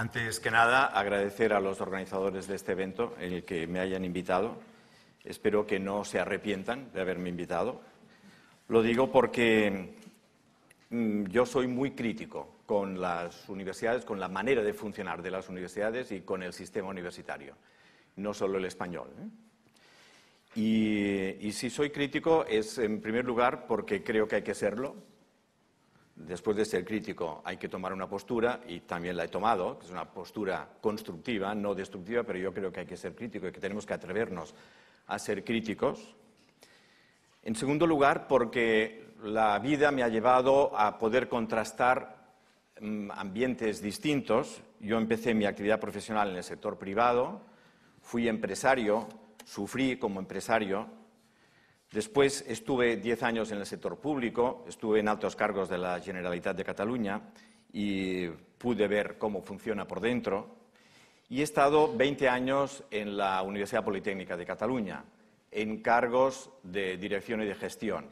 Antes que nada, agradecer a los organizadores de este evento el que me hayan invitado. Espero que no se arrepientan de haberme invitado. Lo digo porque mm, yo soy muy crítico con las universidades, con la manera de funcionar de las universidades y con el sistema universitario, no solo el español. ¿eh? y si soy crítico es en primer lugar porque creo que hay que serlo, después de ser crítico hay que tomar una postura y también la he tomado, que es una postura constructiva, no destructiva, pero yo creo que hay que ser crítico y que tenemos que atrevernos a ser críticos. En segundo lugar, porque la vida me ha llevado a poder contrastar mm, ambientes distintos. Yo empecé mi actividad profesional en el sector privado, fui empresario, sufrí como empresario Después estuve diez años en el sector público, estuve en altos cargos de la Generalitat de Cataluña y pude ver cómo funciona por dentro. Y he estado 20 años en la Universidad Politécnica de Cataluña, en cargos de dirección y de gestión.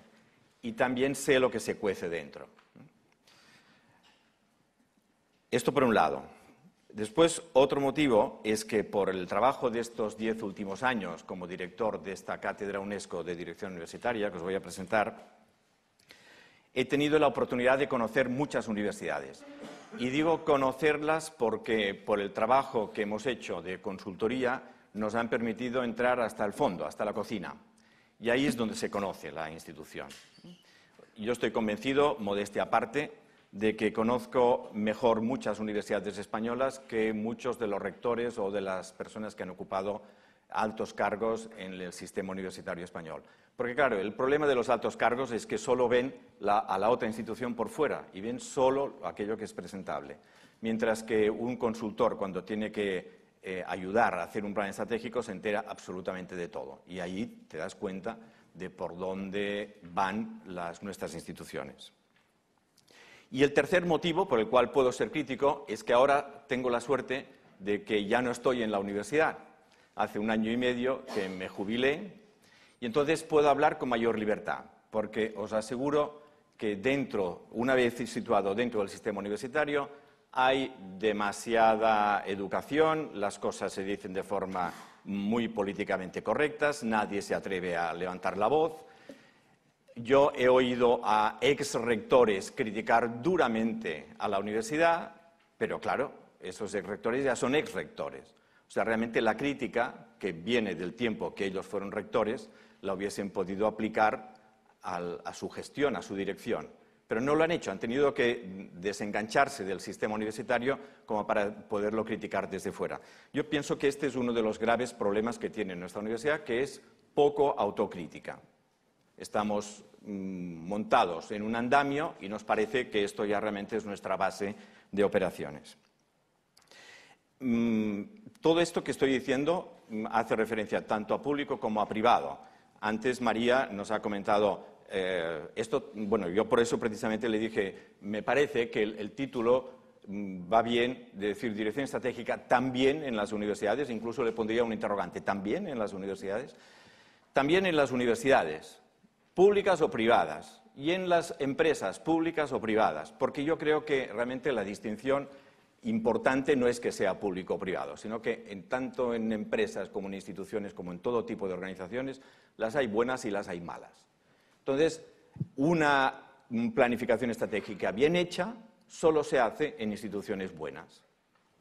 Y también sé lo que se cuece dentro. Esto por un lado. Después, otro motivo es que por el trabajo de estos diez últimos años como director de esta cátedra UNESCO de Dirección Universitaria que os voy a presentar, he tenido la oportunidad de conocer muchas universidades. Y digo conocerlas porque por el trabajo que hemos hecho de consultoría nos han permitido entrar hasta el fondo, hasta la cocina. Y ahí es donde se conoce la institución. Yo estoy convencido, modestia aparte, de que conozco mejor muchas universidades españolas que muchos de los rectores o de las personas que han ocupado altos cargos en el sistema universitario español. Porque claro, el problema de los altos cargos es que solo ven a la otra institución por fuera y ven solo aquello que es presentable. Mientras que un consultor cuando tiene que eh, ayudar a hacer un plan estratégico se entera absolutamente de todo y ahí te das cuenta de por dónde van las, nuestras instituciones. Y el tercer motivo por el cual puedo ser crítico es que ahora tengo la suerte de que ya no estoy en la universidad. Hace un año y medio que me jubilé y entonces puedo hablar con mayor libertad, porque os aseguro que dentro, una vez situado dentro del sistema universitario, hay demasiada educación, las cosas se dicen de forma muy políticamente correctas, nadie se atreve a levantar la voz, yo he oído a ex rectores criticar duramente a la universidad, pero claro, esos ex rectores ya son ex rectores. O sea, realmente la crítica que viene del tiempo que ellos fueron rectores la hubiesen podido aplicar a su gestión, a su dirección. Pero no lo han hecho, han tenido que desengancharse del sistema universitario como para poderlo criticar desde fuera. Yo pienso que este es uno de los graves problemas que tiene nuestra universidad, que es poco autocrítica estamos mm, montados en un andamio y nos parece que esto ya realmente es nuestra base de operaciones. Mm, todo esto que estoy diciendo mm, hace referencia tanto a público como a privado. Antes María nos ha comentado eh, esto, bueno, yo por eso precisamente le dije, me parece que el, el título va bien, de decir, dirección estratégica también en las universidades, incluso le pondría un interrogante, también en las universidades, también en las universidades públicas o privadas, y en las empresas públicas o privadas, porque yo creo que realmente la distinción importante no es que sea público o privado, sino que en, tanto en empresas como en instituciones, como en todo tipo de organizaciones, las hay buenas y las hay malas. Entonces, una planificación estratégica bien hecha solo se hace en instituciones buenas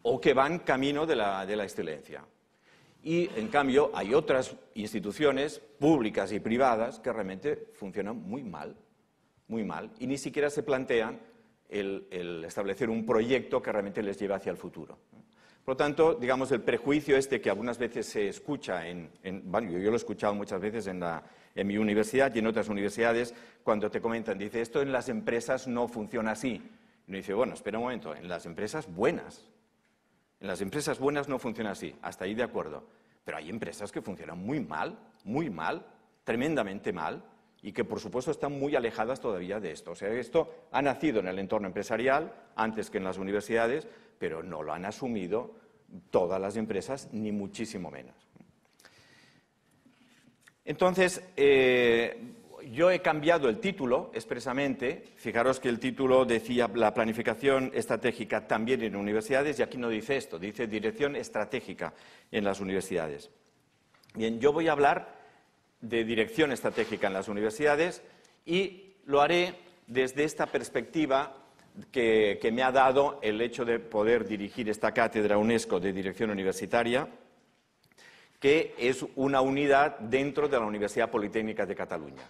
o que van camino de la, de la excelencia. Y, en cambio, hay otras instituciones públicas y privadas que realmente funcionan muy mal, muy mal, y ni siquiera se plantean el, establecer un proyecto que realmente les lleve hacia el futuro. Por lo tanto, digamos, el prejuicio este que algunas veces se escucha, en, bueno, yo, lo he escuchado muchas veces en, en, mi universidad y en otras universidades, cuando te comentan, dice, esto en las empresas no funciona así. Y uno dice, bueno, espera un momento, en las empresas buenas en las empresas buenas no funciona así, hasta ahí de acuerdo. Pero hay empresas que funcionan muy mal, muy mal, tremendamente mal, y que por supuesto están muy alejadas todavía de esto. O sea, esto ha nacido en el entorno empresarial antes que en las universidades, pero no lo han asumido todas las empresas, ni muchísimo menos. Entonces, eh, yo he cambiado el título expresamente. Fijaros que el título decía la planificación estratégica también en universidades y aquí no dice esto, dice dirección estratégica en las universidades. Bien, yo voy a hablar de dirección estratégica en las universidades y lo haré desde esta perspectiva que, que me ha dado el hecho de poder dirigir esta cátedra UNESCO de dirección universitaria que es una unidad dentro de la Universidad Politécnica de Cataluña.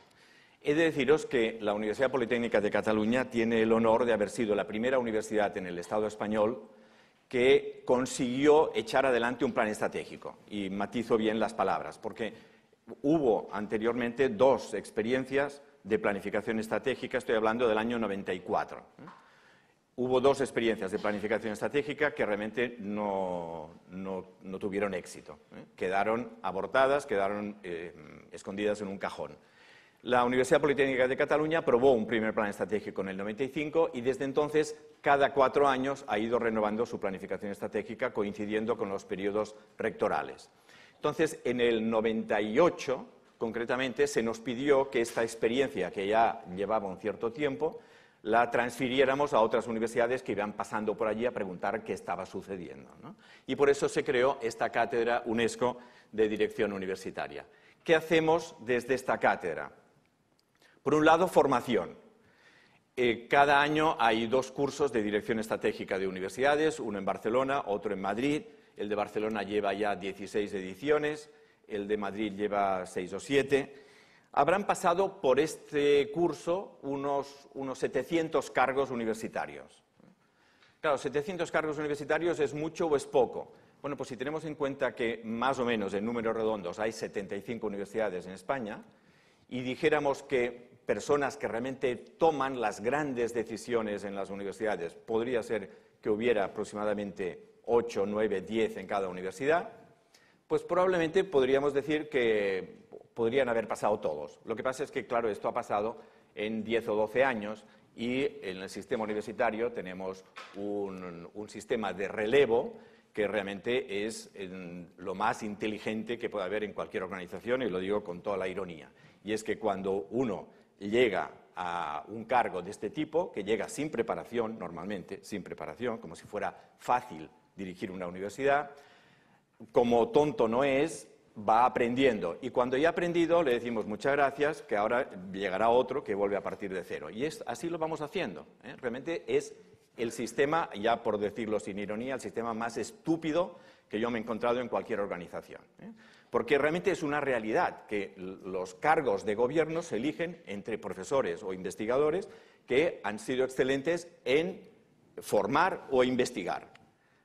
He de deciros que la Universidad Politécnica de Cataluña tiene el honor de haber sido la primera universidad en el Estado español que consiguió echar adelante un plan estratégico. Y matizo bien las palabras, porque hubo anteriormente dos experiencias de planificación estratégica, estoy hablando del año 94. ¿eh? Hubo dos experiencias de planificación estratégica que realmente no, tuvieron éxito. ¿eh? Quedaron abortadas, quedaron eh, escondidas en un cajón. La Universidad Politécnica de Cataluña aprobó un primer plan estratégico en el 95 y desde entonces cada cuatro años ha ido renovando su planificación estratégica coincidiendo con los periodos rectorales. Entonces, en el 98, concretamente, se nos pidió que esta experiencia, que ya llevaba un cierto tiempo, la transfiriéramos a otras universidades que iban pasando por allí a preguntar qué estaba sucediendo. Y por eso se creó esta cátedra UNESCO de Dirección Universitaria. ¿Qué hacemos desde esta cátedra? Por un lado, formación. Eh, cada año hay dos cursos de dirección estratégica de universidades, uno en Barcelona, otro en Madrid. El de Barcelona lleva ya 16 ediciones, el de Madrid lleva 6 o 7. Habrán pasado por este curso unos, unos 700 cargos universitarios. Claro, 700 cargos universitarios es mucho o es poco. Bueno, pues si tenemos en cuenta que más o menos en números redondos hay 75 universidades en España y dijéramos que personas que realmente toman las grandes decisiones en las universidades. Podría ser que hubiera aproximadamente 8, 9, 10 en cada universidad, pues probablemente podríamos decir que podrían haber pasado todos. Lo que pasa es que, claro, esto ha pasado en 10 o 12 años y en el sistema universitario tenemos un, sistema de relevo que realmente es lo más inteligente que puede haber en cualquier organización, y lo digo con toda la ironía. Y es que cuando uno llega a un cargo de este tipo, que llega sin preparación, normalmente, sin preparación, como si fuera fácil dirigir una universidad, como tonto no es, va aprendiendo. Y cuando ya ha aprendido, le decimos muchas gracias, que ahora llegará otro que vuelve a partir de cero. Y así lo vamos haciendo. ¿eh? Realmente es el sistema, ya por decirlo sin ironía, el sistema más estúpido que yo me he encontrado en cualquier organización. ¿eh? porque realmente es una realidad que los cargos de gobierno se eligen entre profesores o investigadores que han sido excelentes en formar o investigar,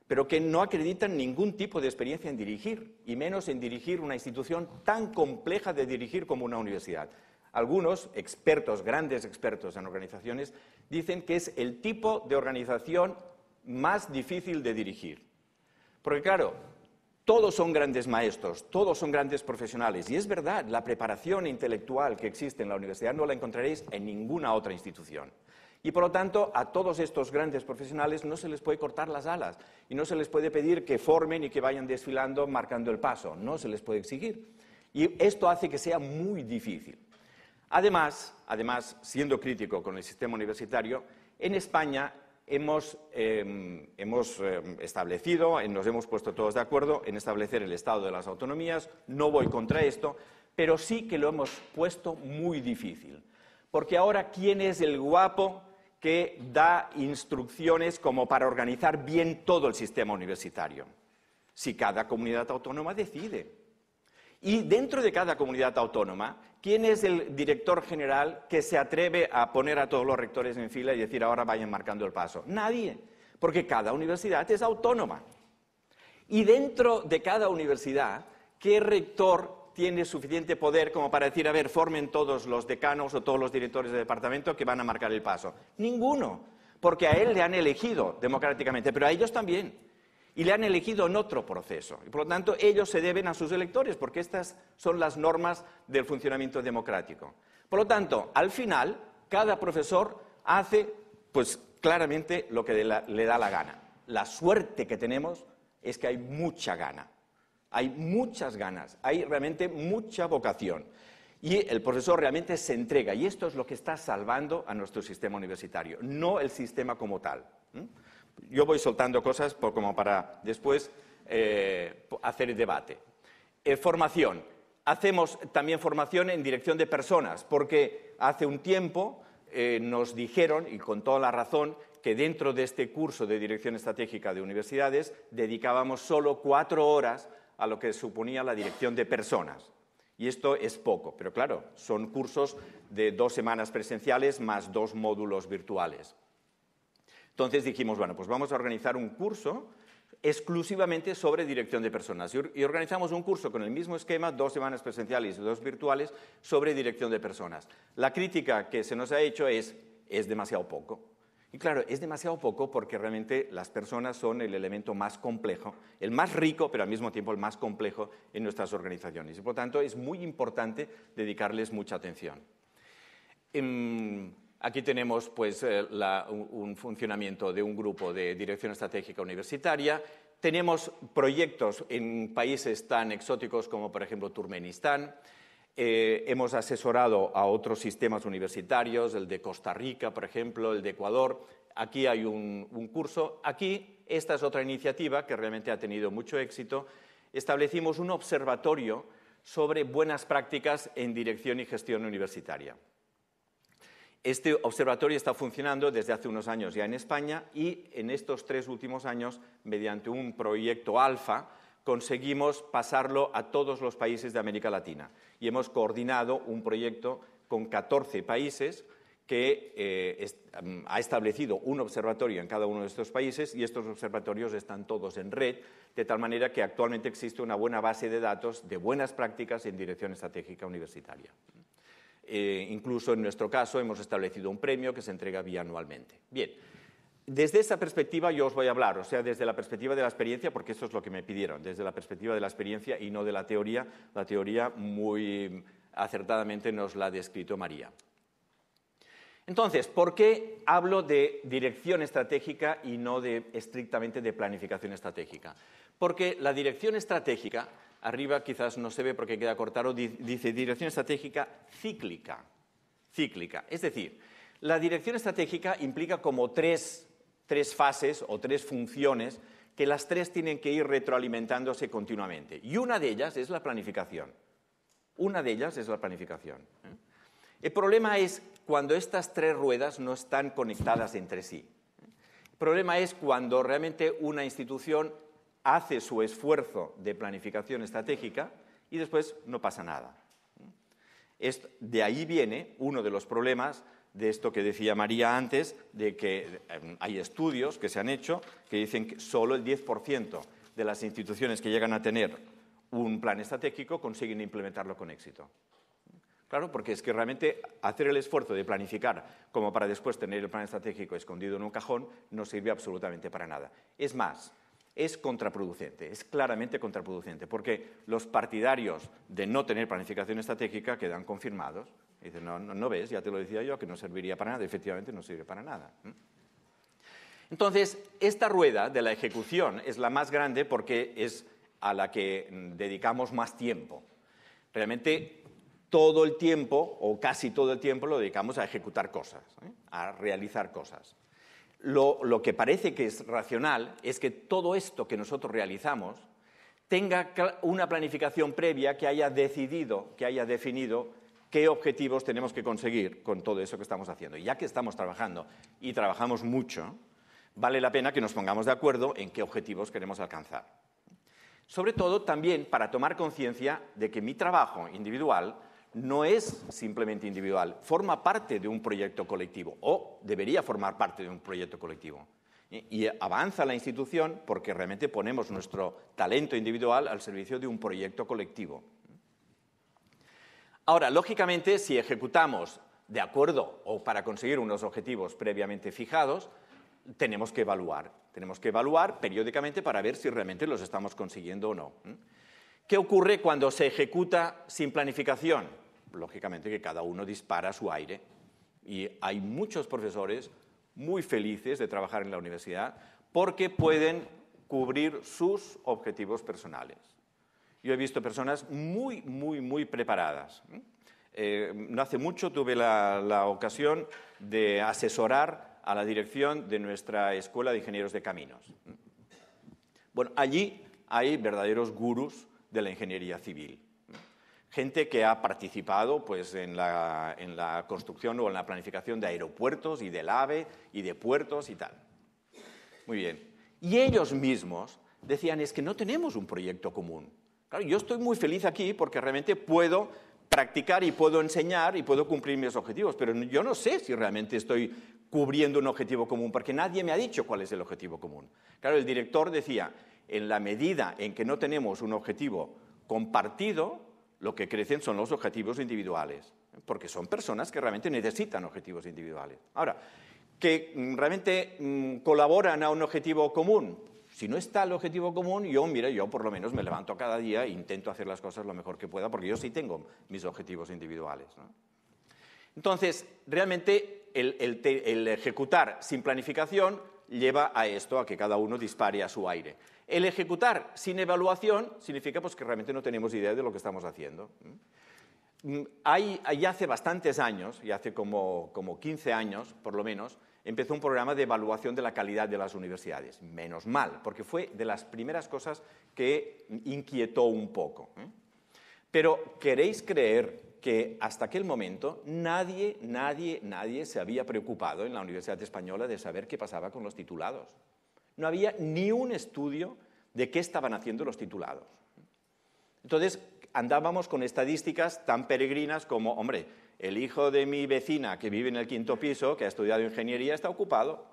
pero que no acreditan ningún tipo de experiencia en dirigir, y menos en dirigir una institución tan compleja de dirigir como una universidad. Algunos expertos, grandes expertos en organizaciones, dicen que es el tipo de organización más difícil de dirigir. Porque claro, todos son grandes maestros, todos son grandes profesionales. Y es verdad, la preparación intelectual que existe en la universidad no la encontraréis en ninguna otra institución. Y por lo tanto, a todos estos grandes profesionales no se les puede cortar las alas y no se les puede pedir que formen y que vayan desfilando marcando el paso. No se les puede exigir. Y esto hace que sea muy difícil. Además, además siendo crítico con el sistema universitario, en España hemos, em, em, establecido, nos hemos puesto todos de acuerdo en establecer el estado de las autonomías, no voy contra esto, pero sí que lo hemos puesto muy difícil. Porque ahora, ¿quién es el guapo que da instrucciones como para organizar bien todo el sistema universitario? Si cada comunidad autónoma decide. Y dentro de cada comunidad autónoma, ¿quién es el director general que se atreve a poner a todos los rectores en fila y decir ahora vayan marcando el paso? Nadie, porque cada universidad es autónoma. Y dentro de cada universidad, ¿qué rector tiene suficiente poder como para decir, a ver, formen todos los decanos o todos los directores de departamento que van a marcar el paso? Ninguno, porque a él le han elegido democráticamente, pero a ellos también y le han elegido en otro proceso. Y por lo tanto, ellos se deben a sus electores, porque estas son las normas del funcionamiento democrático. Por lo tanto, al final, cada profesor hace, pues claramente, lo que le da la gana. La suerte que tenemos es que hay mucha gana, hay muchas ganas, hay realmente mucha vocación. Y el profesor realmente se entrega, y esto es lo que está salvando a nuestro sistema universitario, no el sistema como tal yo voy soltando cosas como para después eh, hacer el debate. Eh, formación. Hacemos también formación en dirección de personas, porque hace un tiempo eh, nos dijeron, y con toda la razón, que dentro de este curso de Dirección Estratégica de Universidades dedicábamos solo cuatro horas a lo que suponía la dirección de personas. Y esto es poco, pero claro, son cursos de dos semanas presenciales más dos módulos virtuales. Entonces dijimos, bueno, pues vamos a organizar un curso exclusivamente sobre dirección de personas. Y organizamos un curso con el mismo esquema, dos semanas presenciales y dos virtuales, sobre dirección de personas. La crítica que se nos ha hecho es, es demasiado poco. Y claro, es demasiado poco porque realmente las personas son el elemento más complejo, el más rico, pero al mismo tiempo el más complejo en nuestras organizaciones. Y por tanto, es muy importante dedicarles mucha atención. Em, Aquí tenemos pues, eh, un funcionamiento de un grupo de dirección estratégica universitaria. Tenemos proyectos en países tan exóticos como, por ejemplo, Turmenistán. Eh, hemos asesorado a otros sistemas universitarios, el de Costa Rica, por ejemplo, el de Ecuador. Aquí hay un, un curso. Aquí, esta es otra iniciativa que realmente ha tenido mucho éxito. Establecimos un observatorio sobre buenas prácticas en dirección y gestión universitaria. Este observatorio está funcionando desde hace unos años ya en España y en estos tres últimos años, mediante un proyecto alfa, conseguimos pasarlo a todos los países de América Latina. Y hemos coordinado un proyecto con 14 países que eh, mm, ha establecido un observatorio en cada uno de estos países y estos observatorios están todos en red, de tal manera que actualmente existe una buena base de datos de buenas prácticas en dirección estratégica universitaria. Eh, incluso en nuestro caso hemos establecido un premio que se entrega bianualmente. Bien, desde esa perspectiva yo os voy a hablar, o sea, desde la perspectiva de la experiencia, porque eso es lo que me pidieron, desde la perspectiva de la experiencia y no de la teoría. La teoría muy acertadamente nos la ha descrito María. Entonces, ¿por qué hablo de dirección estratégica y no de, estrictamente de planificación estratégica? Porque la dirección estratégica Arriba quizás no se ve porque queda cortado, dice dirección estratégica cíclica. Cíclica. Es decir, la dirección estratégica implica como tres, tres fases o tres funciones que las tres tienen que ir retroalimentándose continuamente. Y una de ellas es la planificación. Una de ellas es la planificación. ¿eh? El problema es cuando estas tres ruedas no están conectadas entre sí. El problema es cuando realmente una institución hace su esfuerzo de planificación estratégica y después no pasa nada. de ahí viene uno de los problemas de esto que decía María antes, de que eh, hay estudios que se han hecho que dicen que solo el 10% de las instituciones que llegan a tener un plan estratégico consiguen implementarlo con éxito. Claro, porque es que realmente hacer el esfuerzo de planificar como para después tener el plan estratégico escondido en un cajón no sirve absolutamente para nada. Es más, es contraproducente, es claramente contraproducente, porque los partidarios de no tener planificación estratégica quedan confirmados. Y dicen, no, no, ves, ya te lo decía yo, que no serviría para nada, efectivamente no sirve para nada. Entonces, esta rueda de la ejecución es la más grande porque es a la que dedicamos más tiempo. Realmente todo el tiempo, o casi todo el tiempo, lo dedicamos a ejecutar cosas, ¿eh? a realizar cosas lo, que parece que es racional es que todo esto que nosotros realizamos tenga una planificación previa que haya decidido, que haya definido qué objetivos tenemos que conseguir con todo eso que estamos haciendo. Y ya que estamos trabajando y trabajamos mucho, vale la pena que nos pongamos de acuerdo en qué objetivos queremos alcanzar. Sobre todo también para tomar conciencia de que mi trabajo individual no es simplemente individual, forma parte de un proyecto colectivo o debería formar parte de un proyecto colectivo. Y avanza la institución porque realmente ponemos nuestro talento individual al servicio de un proyecto colectivo. Ahora, lógicamente, si ejecutamos de acuerdo o para conseguir unos objetivos previamente fijados, tenemos que evaluar. Tenemos que evaluar periódicamente para ver si realmente los estamos consiguiendo o no. ¿Mm? ¿Qué ocurre cuando se ejecuta sin planificación? lógicamente que cada uno dispara su aire. Y hay muchos profesores muy felices de trabajar en la universidad porque pueden cubrir sus objetivos personales. Yo he visto personas muy, muy, muy preparadas. Eh, no hace mucho tuve la, la ocasión de asesorar a la dirección de nuestra Escuela de Ingenieros de Caminos. Bueno, allí hay verdaderos gurús de la ingeniería civil gente que ha participado pues, en, la, en la construcción o en la planificación de aeropuertos y del AVE y de puertos y tal. Muy bien. Y ellos mismos decían, es que no tenemos un proyecto común. Claro, yo estoy muy feliz aquí porque realmente puedo practicar y puedo enseñar y puedo cumplir mis objetivos, pero yo no sé si realmente estoy cubriendo un objetivo común, porque nadie me ha dicho cuál es el objetivo común. Claro, el director decía, en la medida en que no tenemos un objetivo compartido, lo que crecen son los objetivos individuales, porque son personas que realmente necesitan objetivos individuales. Ahora, que mm, realmente mm, colaboran a un objetivo común. Si no está el objetivo común, yo, mira, yo por lo menos me levanto cada día e intento hacer las cosas lo mejor que pueda, porque yo sí tengo mis objetivos individuales. Entonces, realmente el ejecutar sin planificación lleva a esto, a que cada uno dispare a su aire. El ejecutar sin evaluación significa pues, que realmente no tenemos idea de lo que estamos haciendo. Mm, hay, hace bastantes años, y hace como, como 15 años por lo menos, empezó un programa de evaluación de la calidad de las universidades. Menos mal, porque fue de las primeras cosas que inquietó un poco. Pero queréis creer que hasta aquel momento nadie, nadie, nadie se había preocupado en la Universidad Española de saber qué pasaba con los titulados no había ni un estudio de qué estaban haciendo los titulados. Entonces andábamos con estadísticas tan peregrinas como, hombre, el hijo de mi vecina que vive en el quinto piso, que ha estudiado ingeniería, está ocupado.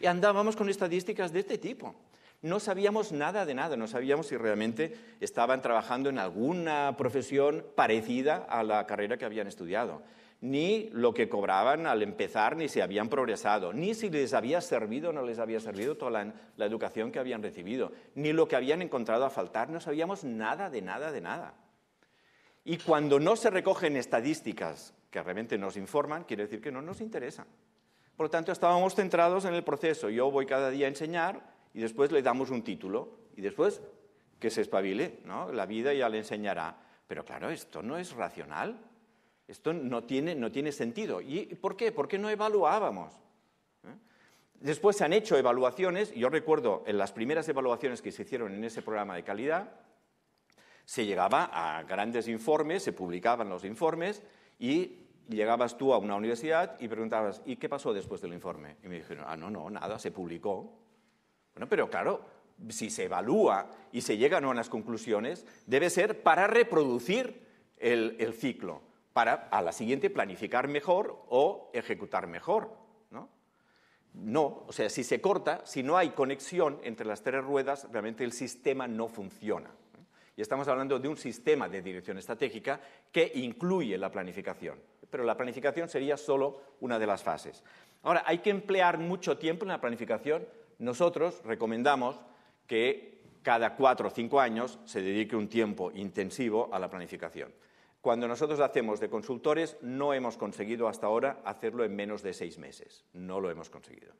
Y andábamos con estadísticas de este tipo. No sabíamos nada de nada, no sabíamos si realmente estaban trabajando en alguna profesión parecida a la carrera que habían estudiado ni lo que cobraban al empezar, ni si habían progresado, ni si les había servido o no les había servido toda la, educación que habían recibido, ni lo que habían encontrado a faltar, no sabíamos nada de nada de nada. Y cuando no se recogen estadísticas que realmente nos informan, quiere decir que no nos interesan. Por lo tanto, estábamos centrados en el proceso. Yo voy cada día a enseñar y después le damos un título y después que se espabile, ¿no? La vida ya le enseñará. Pero claro, esto no es racional. Esto no tiene, sentido. ¿Y por qué? ¿Por qué no evaluábamos? ¿Eh? Después se han hecho evaluaciones, yo recuerdo en las primeras evaluaciones que se hicieron en ese programa de calidad, se llegaba a grandes informes, se publicaban los informes y llegabas tú a una universidad y preguntabas, ¿y qué pasó después del informe? Y me dijeron, ah, no, no, nada, se publicó. Bueno, pero claro, si se evalúa y se llegan a unas conclusiones, debe ser para reproducir el ciclo para a la siguiente planificar mejor o ejecutar mejor. ¿no? o sea, si se corta, si no hay conexión entre las tres ruedas, realmente el sistema no funciona. Y estamos hablando de un sistema de dirección estratégica que incluye la planificación. Pero la planificación sería solo una de las fases. Ahora, hay que emplear mucho tiempo en la planificación. Nosotros recomendamos que cada cuatro o cinco años se dedique un tiempo intensivo a la planificación. Cuando nosotros hacemos de consultores, no hemos conseguido hasta ahora hacerlo en menos de seis meses. No lo hemos conseguido.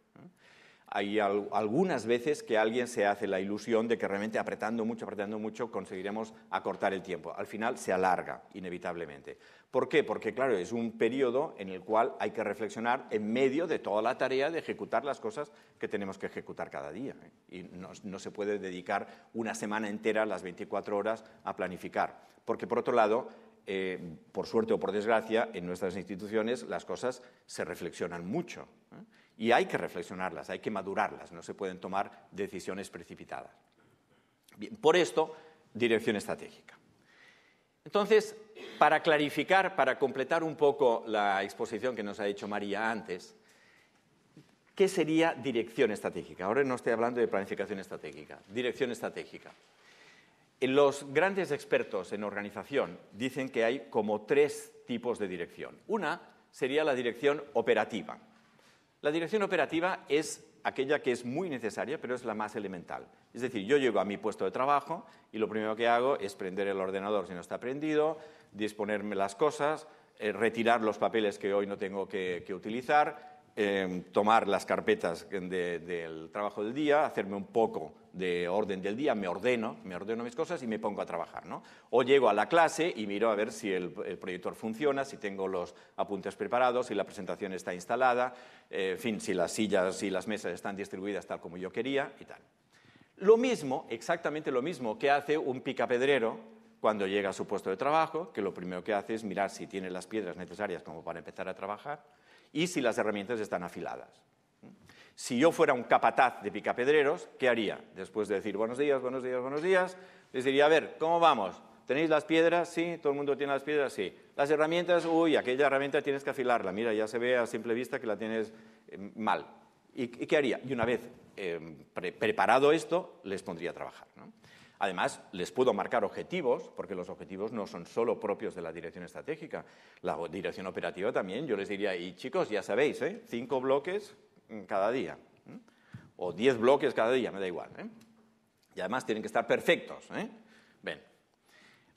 Hay algunas veces que alguien se hace la ilusión de que realmente apretando mucho, apretando mucho, conseguiremos acortar el tiempo. Al final se alarga, inevitablemente. ¿Por qué? Porque, claro, es un periodo en el cual hay que reflexionar en medio de toda la tarea de ejecutar las cosas que tenemos que ejecutar cada día. ¿eh? Y no, no, se puede dedicar una semana entera, las 24 horas, a planificar. Porque, por otro lado, eh, por suerte o por desgracia, en nuestras instituciones las cosas se reflexionan mucho. ¿eh? Y hay que reflexionarlas, hay que madurarlas, no se pueden tomar decisiones precipitadas. por esto, dirección estratégica. Entonces, para clarificar, para completar un poco la exposición que nos ha hecho María antes, ¿qué sería dirección estratégica? Ahora no estoy hablando de planificación estratégica, dirección estratégica. Los grandes expertos en organización dicen que hay como tres tipos de dirección. Una sería la dirección operativa. La dirección operativa es aquella que es muy necesaria, pero es la más elemental. Es decir, yo llego a mi puesto de trabajo y lo primero que hago es prender el ordenador si no está prendido, disponerme las cosas, eh, retirar los papeles que hoy no tengo que, utilizar, eh, tomar las carpetas del trabajo del día, hacerme un poco de orden del día, me ordeno, me ordeno mis cosas y me pongo a trabajar. ¿no? O llego a la clase y miro a ver si el, proyector funciona, si tengo los apuntes preparados, si la presentación está instalada, eh, fin, si las sillas y las mesas están distribuidas tal como yo quería y tal. Lo mismo, exactamente lo mismo que hace un picapedrero cuando llega a su puesto de trabajo, que lo primero que hace es mirar si tiene las piedras necesarias como para empezar a trabajar y si las herramientas están afiladas. Si yo fuera un capataz de picapedreros, ¿qué haría? Después de decir buenos días, buenos días, buenos días, les diría, a ver, ¿cómo vamos? ¿Tenéis las piedras? Sí, todo el mundo tiene las piedras, sí. Las herramientas, uy, aquella herramienta tienes que afilarla, mira, ya se ve a simple vista que la tienes eh, mal. ¿Y, qué haría? Y una vez eh, preparado esto, les pondría a trabajar. Además, les puedo marcar objetivos, porque los objetivos no son solo propios de la dirección estratégica, la dirección operativa también. Yo les diría, y chicos, ya sabéis, ¿eh? cinco bloques, cada día, o 10 bloques cada día, me da igual. ¿eh? Y además tienen que estar perfectos. ¿eh?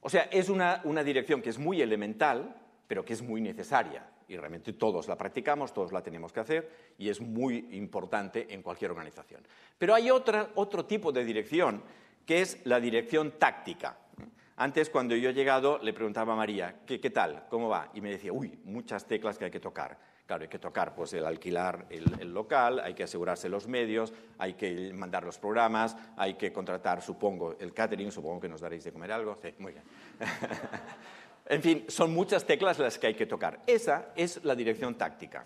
O sea, es una, dirección que es muy elemental, pero que es muy necesaria. Y realmente todos la practicamos, todos la tenemos que hacer, y es muy importante en cualquier organización. Pero hay otro tipo de dirección, que es la dirección táctica. Antes, cuando yo he llegado, le preguntaba a María, ¿qué, qué tal? ¿Cómo va? Y me decía, uy, muchas teclas que hay que tocar Claro, hay que tocar pues, el alquilar el, local, hay que asegurarse los medios, hay que mandar los programas, hay que contratar, supongo, el catering, supongo que nos daréis de comer algo. muy bien. en fin, son muchas teclas las que hay que tocar. Esa es la dirección táctica.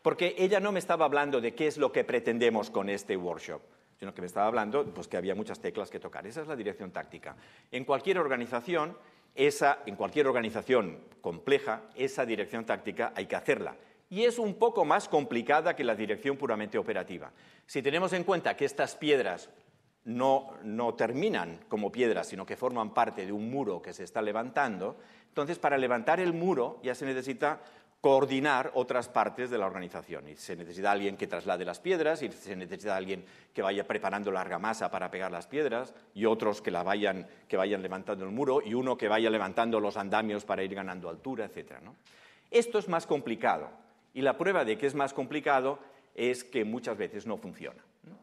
Porque ella no me estaba hablando de qué es lo que pretendemos con este workshop, sino que me estaba hablando pues, que había muchas teclas que tocar. Esa es la dirección táctica. En cualquier organización, esa, en cualquier organización compleja, esa dirección táctica hay que hacerla y es un poco más complicada que la dirección puramente operativa. Si tenemos en cuenta que estas piedras no, terminan como piedras, sino que forman parte de un muro que se está levantando, entonces para levantar el muro ya se necesita coordinar otras partes de la organización. Y se necesita alguien que traslade las piedras, y se necesita alguien que vaya preparando la argamasa para pegar las piedras, y otros que, vayan, que vayan levantando el muro, y uno que vaya levantando los andamios para ir ganando altura, etc. Esto es más complicado, y la prueba de que es más complicado es que muchas veces no funciona.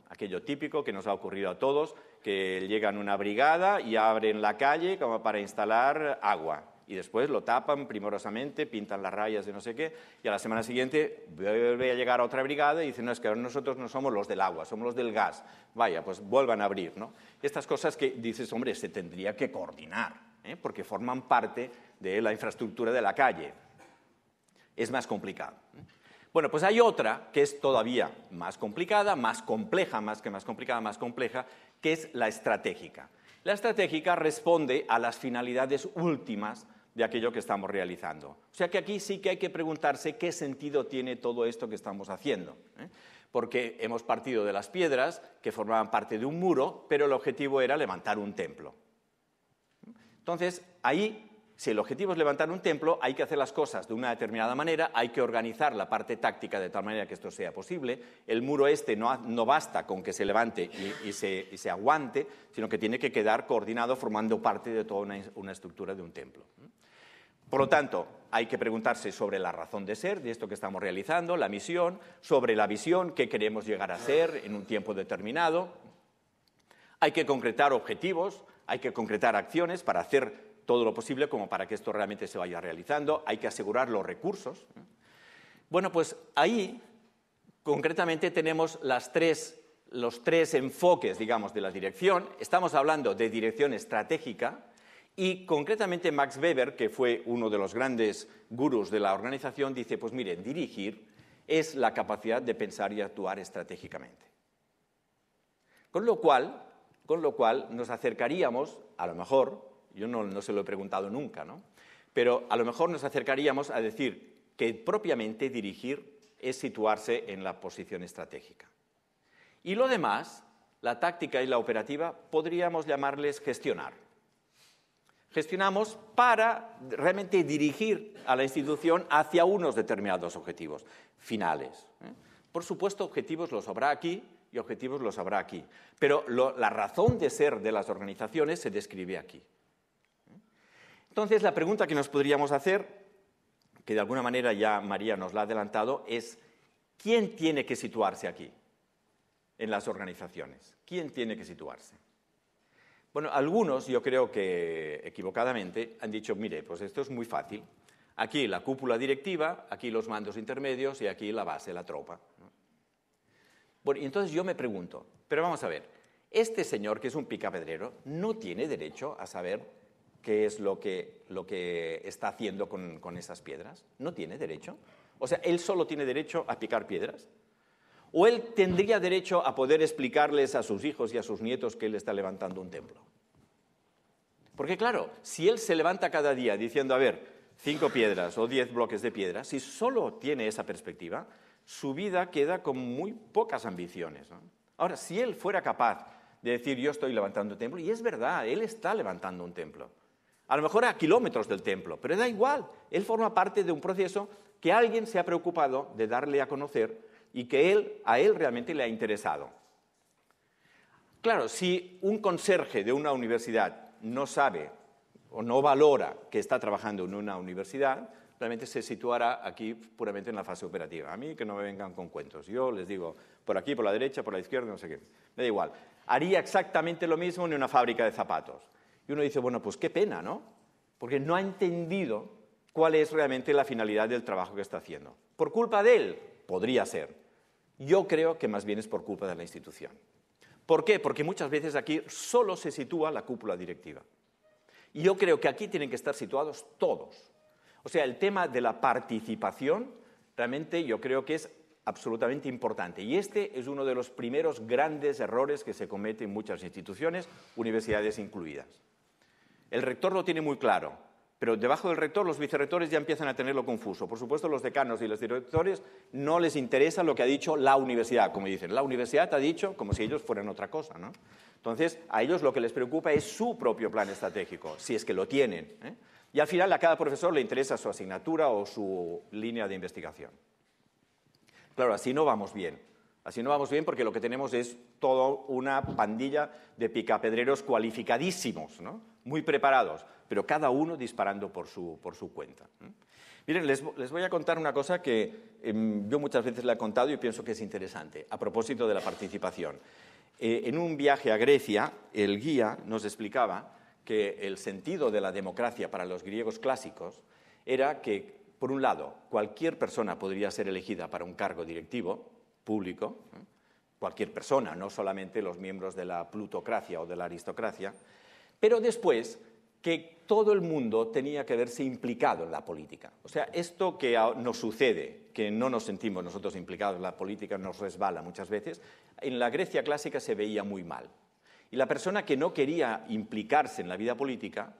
Aquello típico que nos ha ocurrido a todos, que llegan una brigada y abren la calle como para instalar agua. Y después lo tapan primorosamente, pintan las rayas de no sé qué, y a la semana siguiente vuelve a llegar a otra brigada y dicen, no, es que nosotros no somos los del agua, somos los del gas. Vaya, pues vuelvan a abrir, Estas cosas que dices, hombre, se tendría que coordinar, ¿eh? porque forman parte de la infraestructura de la calle es más complicado. Bueno, pues hay otra que es todavía más complicada, más compleja, más que más complicada, más compleja, que es la estratégica. La estratégica responde a las finalidades últimas de aquello que estamos realizando. O sea que aquí sí que hay que preguntarse qué sentido tiene todo esto que estamos haciendo. ¿eh? Porque hemos partido de las piedras que formaban parte de un muro, pero el objetivo era levantar un templo. Entonces, ahí si el objetivo es levantar un templo, hay que hacer las cosas de una determinada manera, hay que organizar la parte táctica de tal manera que esto sea posible. El muro este no, no basta con que se levante y, se, aguante, sino que tiene que quedar coordinado formando parte de toda una, estructura de un templo. Por lo tanto, hay que preguntarse sobre la razón de ser de esto que estamos realizando, la misión, sobre la visión, qué queremos llegar a ser en un tiempo determinado. Hay que concretar objetivos, hay que concretar acciones para hacer todo lo posible como para que esto realmente se vaya realizando. Hay que asegurar los recursos. Bueno, pues ahí concretamente tenemos los tres enfoques, digamos, de la dirección. Estamos hablando de dirección estratégica y concretamente Max Weber, que fue uno de los grandes gurús de la organización, dice, pues mire, dirigir es la capacidad de pensar y actuar estratégicamente. Con lo cual, con lo cual nos acercaríamos, a lo mejor, yo no, se lo he preguntado nunca, ¿no? Pero a lo mejor nos acercaríamos a decir que propiamente dirigir es situarse en la posición estratégica. Y lo demás, la táctica y la operativa, podríamos llamarles gestionar. Gestionamos para realmente dirigir a la institución hacia unos determinados objetivos finales. ¿eh? Por supuesto, objetivos los habrá aquí y objetivos los habrá aquí, pero la razón de ser de las organizaciones se describe aquí. Entonces, la pregunta que nos podríamos hacer, que de alguna manera ya María nos la ha adelantado, es ¿quién tiene que situarse aquí en las organizaciones? ¿Quién tiene que situarse? Bueno, algunos, yo creo que equivocadamente, han dicho, mire, pues esto es muy fácil. Aquí la cúpula directiva, aquí los mandos intermedios y aquí la base, la tropa. Bueno, y entonces yo me pregunto, pero vamos a ver, este señor que es un picapedrero no tiene derecho a saber qué es lo que, lo que está haciendo con, con esas piedras. No tiene derecho. O sea, él solo tiene derecho a picar piedras. O él tendría derecho a poder explicarles a sus hijos y a sus nietos que él está levantando un templo. Porque claro, si él se levanta cada día diciendo, a ver, cinco piedras o diez bloques de piedra, si solo tiene esa perspectiva, su vida queda con muy pocas ambiciones. Ahora, si él fuera capaz de decir, yo estoy levantando un templo, y es verdad, él está levantando un templo a lo mejor a kilómetros del templo, pero da igual, él forma parte de un proceso que alguien se ha preocupado de darle a conocer y que él, a él realmente le ha interesado. Claro, si un conserje de una universidad no sabe o no valora que está trabajando en una universidad, realmente se situará aquí puramente en la fase operativa. A mí que no me vengan con cuentos. Yo les digo, por aquí, por la derecha, por la izquierda, no sé qué. Me da igual. Haría exactamente lo mismo en una fábrica de zapatos. Y uno dice, bueno, pues qué pena, ¿no? Porque no ha entendido cuál es realmente la finalidad del trabajo que está haciendo. ¿Por culpa de él? Podría ser. Yo creo que más bien es por culpa de la institución. ¿Por qué? Porque muchas veces aquí solo se sitúa la cúpula directiva. Y yo creo que aquí tienen que estar situados todos. O sea, el tema de la participación realmente yo creo que es absolutamente importante. Y este es uno de los primeros grandes errores que se cometen en muchas instituciones, universidades incluidas. El rector lo tiene muy claro, pero debajo del rector los vicerrectores ya empiezan a tenerlo confuso. Por supuesto, los decanos y los directores no les interesa lo que ha dicho la universidad, como dicen. La universidad ha dicho como si ellos fueran otra cosa. ¿no? Entonces, a ellos lo que les preocupa es su propio plan estratégico, si es que lo tienen. ¿eh? Y al final a cada profesor le interesa su asignatura o su línea de investigación. Claro, así no vamos bien. Así no vamos bien porque lo que tenemos es toda una pandilla de picapedreros cualificadísimos, ¿no? muy preparados, pero cada uno disparando por su, por su cuenta. Miren, les, les, voy a contar una cosa que em, yo muchas veces le he contado y pienso que es interesante, a propósito de la participación. Eh, en un viaje a Grecia, el guía nos explicaba que el sentido de la democracia para los griegos clásicos era que, por un lado, cualquier persona podría ser elegida para un cargo directivo público, cualquier persona, no solamente los miembros de la plutocracia o de la aristocracia, pero después que todo el mundo tenía que verse implicado en la política. O sea, esto que nos sucede, que no nos sentimos nosotros implicados en la política, nos resbala muchas veces, en la Grecia clásica se veía muy mal. Y la persona que no quería implicarse en la vida política,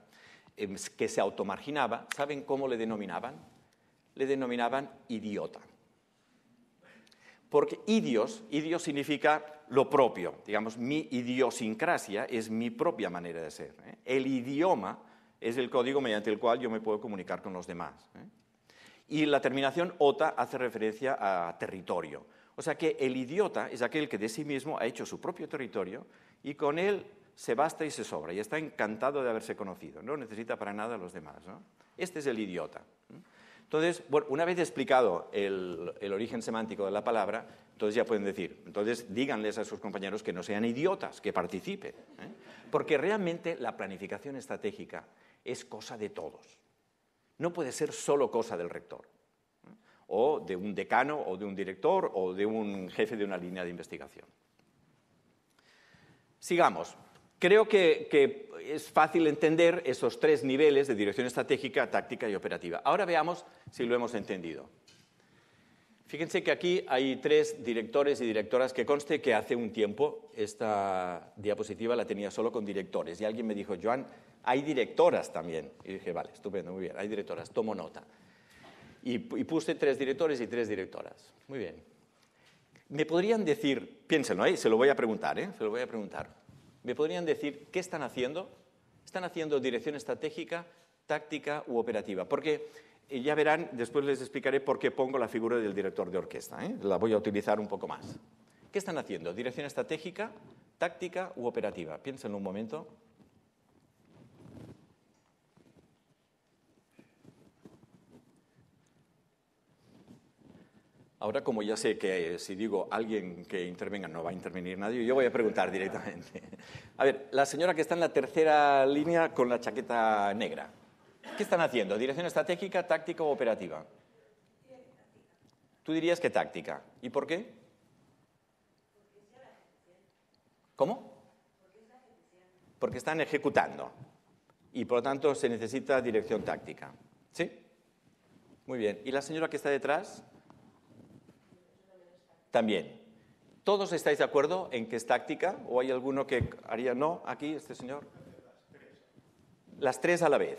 em, que se automarginaba, ¿saben cómo le denominaban? Le denominaban idiota. Porque idios, idios significa lo propio. Digamos, mi idiosincrasia es mi propia manera de ser. ¿eh? El idioma es el código mediante el cual yo me puedo comunicar con los demás. ¿eh? Y la terminación ota hace referencia a territorio. O sea que el idiota es aquel que de sí mismo ha hecho su propio territorio y con él se basta y se sobra y está encantado de haberse conocido. No necesita para nada a los demás. Este es el idiota. ¿eh? Entonces, bueno, una vez explicado el origen semántico de la palabra, entonces ya pueden decir, entonces díganles a sus compañeros que no sean idiotas, que participen. ¿eh? Porque realmente la planificación estratégica es cosa de todos. No puede ser solo cosa del rector, ¿eh? o de un decano, o de un director, o de un jefe de una línea de investigación. Sigamos. Creo que es fácil entender esos tres niveles de dirección estratégica, táctica y operativa. Ahora veamos si lo hemos entendido. Fíjense que aquí hay tres directores y directoras que conste que hace un tiempo esta diapositiva la tenía solo con directores y alguien me dijo, Joan, hay directoras también. Y dije, vale, estupendo, muy bien, hay directoras, tomo nota. Y, puse tres directores y tres directoras. Muy bien. Me podrían decir, piénsenlo ahí, ¿eh? se lo voy a preguntar, ¿eh? se lo voy a preguntar. Me podrían decir, ¿qué están haciendo? Están haciendo dirección estratégica, táctica u operativa. Porque y ya verán, después les explicaré por qué pongo la figura del director de orquesta. ¿eh? La voy a utilizar un poco más. ¿Qué están haciendo? ¿Dirección estratégica, táctica u operativa? Piénsenlo un momento. Ahora, como ya sé que eh, si digo alguien que intervenga no va a intervenir nadie, yo voy a preguntar directamente. A ver, la señora que está en la tercera línea con la chaqueta negra. ¿Qué están haciendo? ¿Dirección estratégica, táctica o operativa? Tú dirías que táctica. ¿Y por qué? ¿Cómo? Porque están ejecutando y por lo tanto se necesita dirección táctica. ¿Sí? Muy bien. ¿Y la señora que está detrás? También. ¿Todos estáis de acuerdo en que es táctica o hay alguno que haría no aquí, este señor? Las tres a la vez.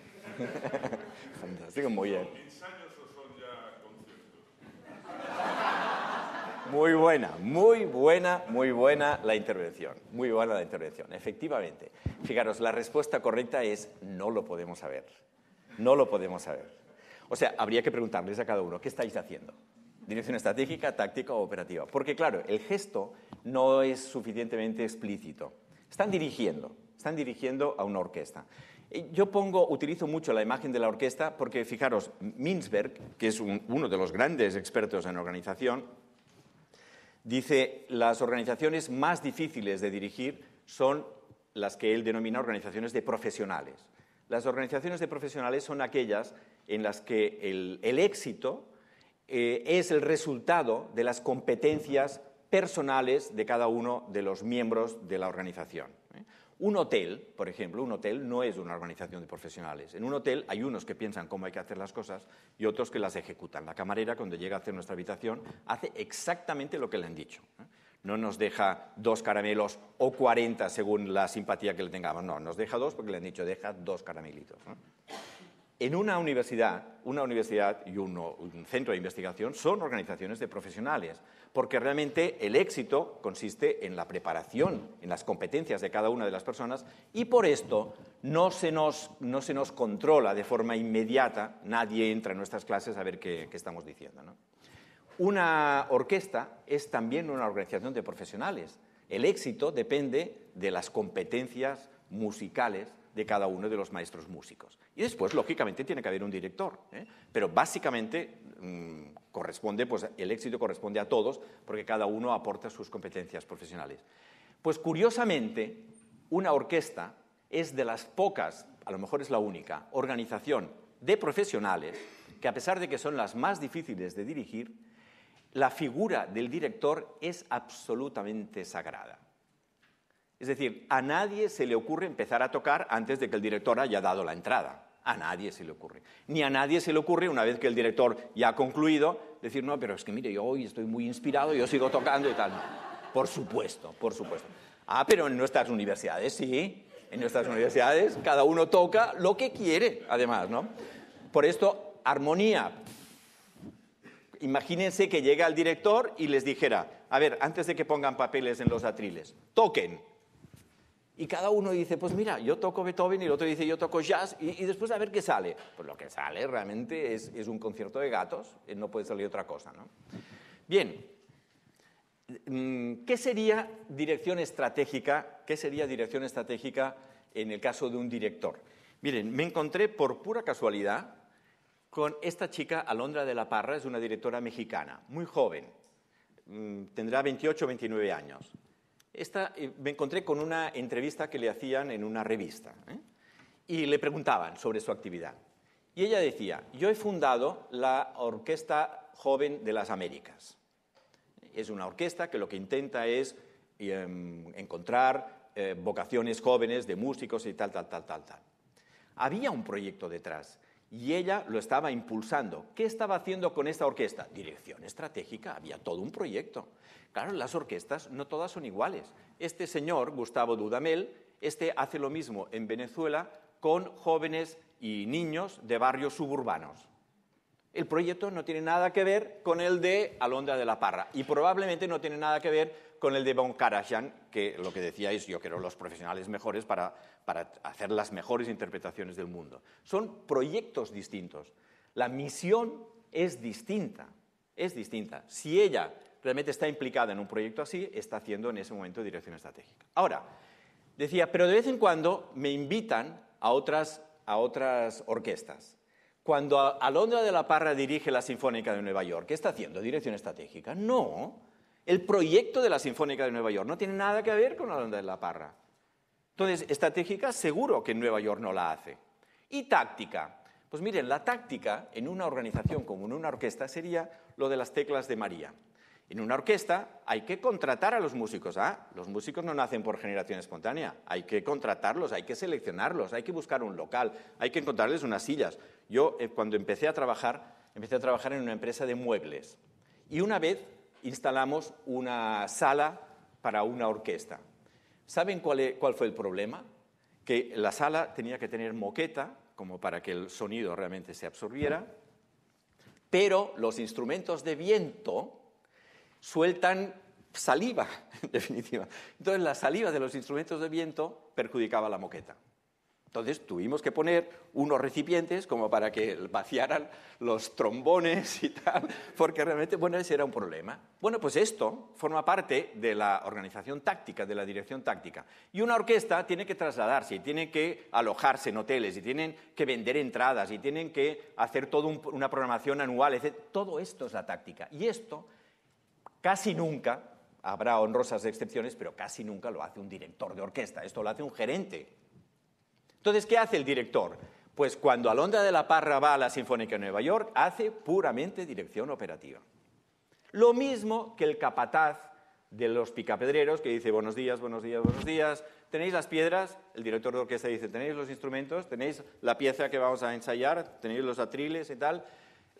Fantástico, muy bien. Muy buena, muy buena, muy buena la intervención. Muy buena la intervención, efectivamente. Fijaros, la respuesta correcta es no lo podemos saber. No lo podemos saber. O sea, habría que preguntarles a cada uno, ¿qué estáis haciendo? Dirección estratégica, táctica o operativa. Porque claro, el gesto no es suficientemente explícito. Están dirigiendo, están dirigiendo a una orquesta. Yo utilizo mucho la imagen de la orquesta porque, fijaros, Mintzberg, que es uno de los grandes expertos en organización, dice, las organizaciones más difíciles de dirigir son las que él denomina organizaciones de profesionales. Las organizaciones de profesionales son aquellas en las que el, éxito eh, es el resultado de las competencias personales de cada uno de los miembros de la organización. ¿eh? Un hotel, por ejemplo, un hotel no es una organización de profesionales. En un hotel hay unos que piensan cómo hay que hacer las cosas y otros que las ejecutan. La camarera, cuando llega a hacer nuestra habitación, hace exactamente lo que le han dicho. ¿eh? No nos deja dos caramelos o 40 según la simpatía que le tengamos. No, nos deja dos porque le han dicho deja dos caramelitos en una universidad, una universidad y un centro de investigación son organizaciones de profesionales, porque realmente el éxito consiste en la preparación, en las competencias de cada una de las personas, y por esto no se nos, controla de forma inmediata, nadie entra en nuestras clases a ver qué, estamos diciendo. Una orquesta es también una organización de profesionales. El éxito depende de las competencias musicales de cada uno de los maestros músicos. Y después, lógicamente, tiene que haber un director. ¿eh? Pero básicamente mm, corresponde, pues el éxito corresponde a todos, porque cada uno aporta sus competencias profesionales. Pues curiosamente, una orquesta es de las pocas, a lo mejor es la única, organización de profesionales que a pesar de que son las más difíciles de dirigir, la figura del director es absolutamente sagrada. Es decir, a nadie se le ocurre empezar a tocar antes de que el director haya dado la entrada. A nadie se le ocurre. Ni a nadie se le ocurre, una vez que el director ya ha concluido, decir, no, pero es que mire, yo hoy estoy muy inspirado, yo sigo tocando y tal. Por supuesto, por supuesto. Ah, pero en nuestras universidades sí. En nuestras universidades cada uno toca lo que quiere, además, ¿no? Por esto, armonía. Imagínense que llega el director y les dijera, a ver, antes de que pongan papeles en los atriles, toquen y cada uno dice, pues mira, yo toco Beethoven y el otro dice, yo toco jazz y, después a ver qué sale. Pues lo que sale realmente es, un concierto de gatos, eh, no puede salir otra cosa. ¿no? Bien, mm, ¿qué sería dirección estratégica? ¿Qué sería dirección estratégica en el caso de un director? Miren, me encontré por pura casualidad con esta chica, Alondra de la Parra, es una directora mexicana, muy joven, mm, tendrá 28 o 29 años. Eh, me encontré con una entrevista que le hacían en una revista ¿eh? y le preguntaban sobre su actividad. Y ella decía, yo he fundado la Orquesta Joven de las Américas. Es una orquesta que lo que intenta es em, encontrar eh, vocaciones jóvenes de músicos y tal, tal, tal, tal, tal. Había un proyecto detrás y ella lo estaba impulsando. ¿Qué estaba haciendo con esta orquesta? Dirección estratégica, había todo un proyecto. Claro, las orquestas no todas son iguales. Este señor, Gustavo Dudamel, este hace lo mismo en Venezuela con jóvenes y niños de barrios suburbanos. El proyecto no tiene nada que ver con el de Alondra de la Parra y probablemente no tiene nada que ver con el de Von Karajan, que lo que decía es, yo quiero los profesionales mejores para, hacer las mejores interpretaciones del mundo. Son proyectos distintos. La misión es distinta, es distinta. Si ella realmente está implicada en un proyecto así, está haciendo en ese momento dirección estratégica. Ahora, decía, pero de vez en cuando me invitan a otras, a otras orquestas. Cuando Alondra de la Parra dirige la Sinfónica de Nueva York, ¿qué está haciendo? ¿Dirección estratégica? No, el proyecto de la Sinfónica de Nueva York no tiene nada que ver con la onda de la parra. Entonces, estratégica seguro que Nueva York no la hace. Y táctica. Pues miren, la táctica en una organización como en una orquesta sería lo de las teclas de María. En una orquesta hay que contratar a los músicos. ¿ah? Los músicos no nacen por generación espontánea. Hay que contratarlos, hay que seleccionarlos, hay que buscar un local, hay que encontrarles unas sillas. Yo, eh, cuando empecé a trabajar, empecé a trabajar en una empresa de muebles. Y una vez instalamos una sala para una orquesta. ¿Saben e-, cuál, fue el problema? Que la sala tenía que tener moqueta, como para que el sonido realmente se absorbiera, pero los instrumentos de viento sueltan saliva, en definitiva. Entonces la saliva de los instrumentos de viento perjudicaba la moqueta. Entonces tuvimos que poner unos recipientes como para que vaciaran los trombones y tal, porque realmente, bueno, ese era un problema. Bueno, pues esto forma parte de la organización táctica, de la dirección táctica. Y una orquesta tiene que trasladarse, y tiene que alojarse en hoteles, y tienen que vender entradas, y tienen que hacer toda una programación anual, etc. Todo esto es la táctica. Y esto casi nunca, habrá honrosas excepciones, pero casi nunca lo hace un director de orquesta, esto lo hace un gerente entonces, ¿qué hace el director? Pues cuando Alondra de la Parra va a la Sinfónica de Nueva York, hace puramente dirección operativa. Lo mismo que el capataz de los picapedreros que dice buenos días, buenos días, buenos días, tenéis las piedras, el director de orquesta dice tenéis los instrumentos, tenéis la pieza que vamos a ensayar, tenéis los atriles y tal,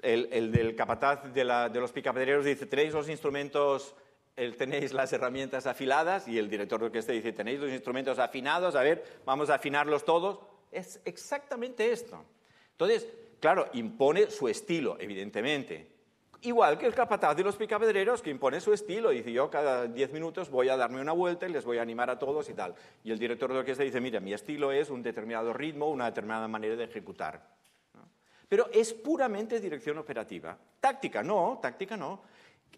el, del capataz de, de los picapedreros dice tenéis los instrumentos el, tenéis las herramientas afiladas y el director de orquesta dice, tenéis los instrumentos afinados, a ver, vamos a afinarlos todos. Es exactamente esto. Entonces, claro, impone su estilo, evidentemente. Igual que el capataz de los picapedreros, que impone su estilo, dice yo cada diez minutos voy a darme una vuelta y les voy a animar a todos y tal. Y el director de orquesta dice, mira, mi estilo es un determinado ritmo, una determinada manera de ejecutar. Pero es puramente dirección operativa. Táctica no, táctica no.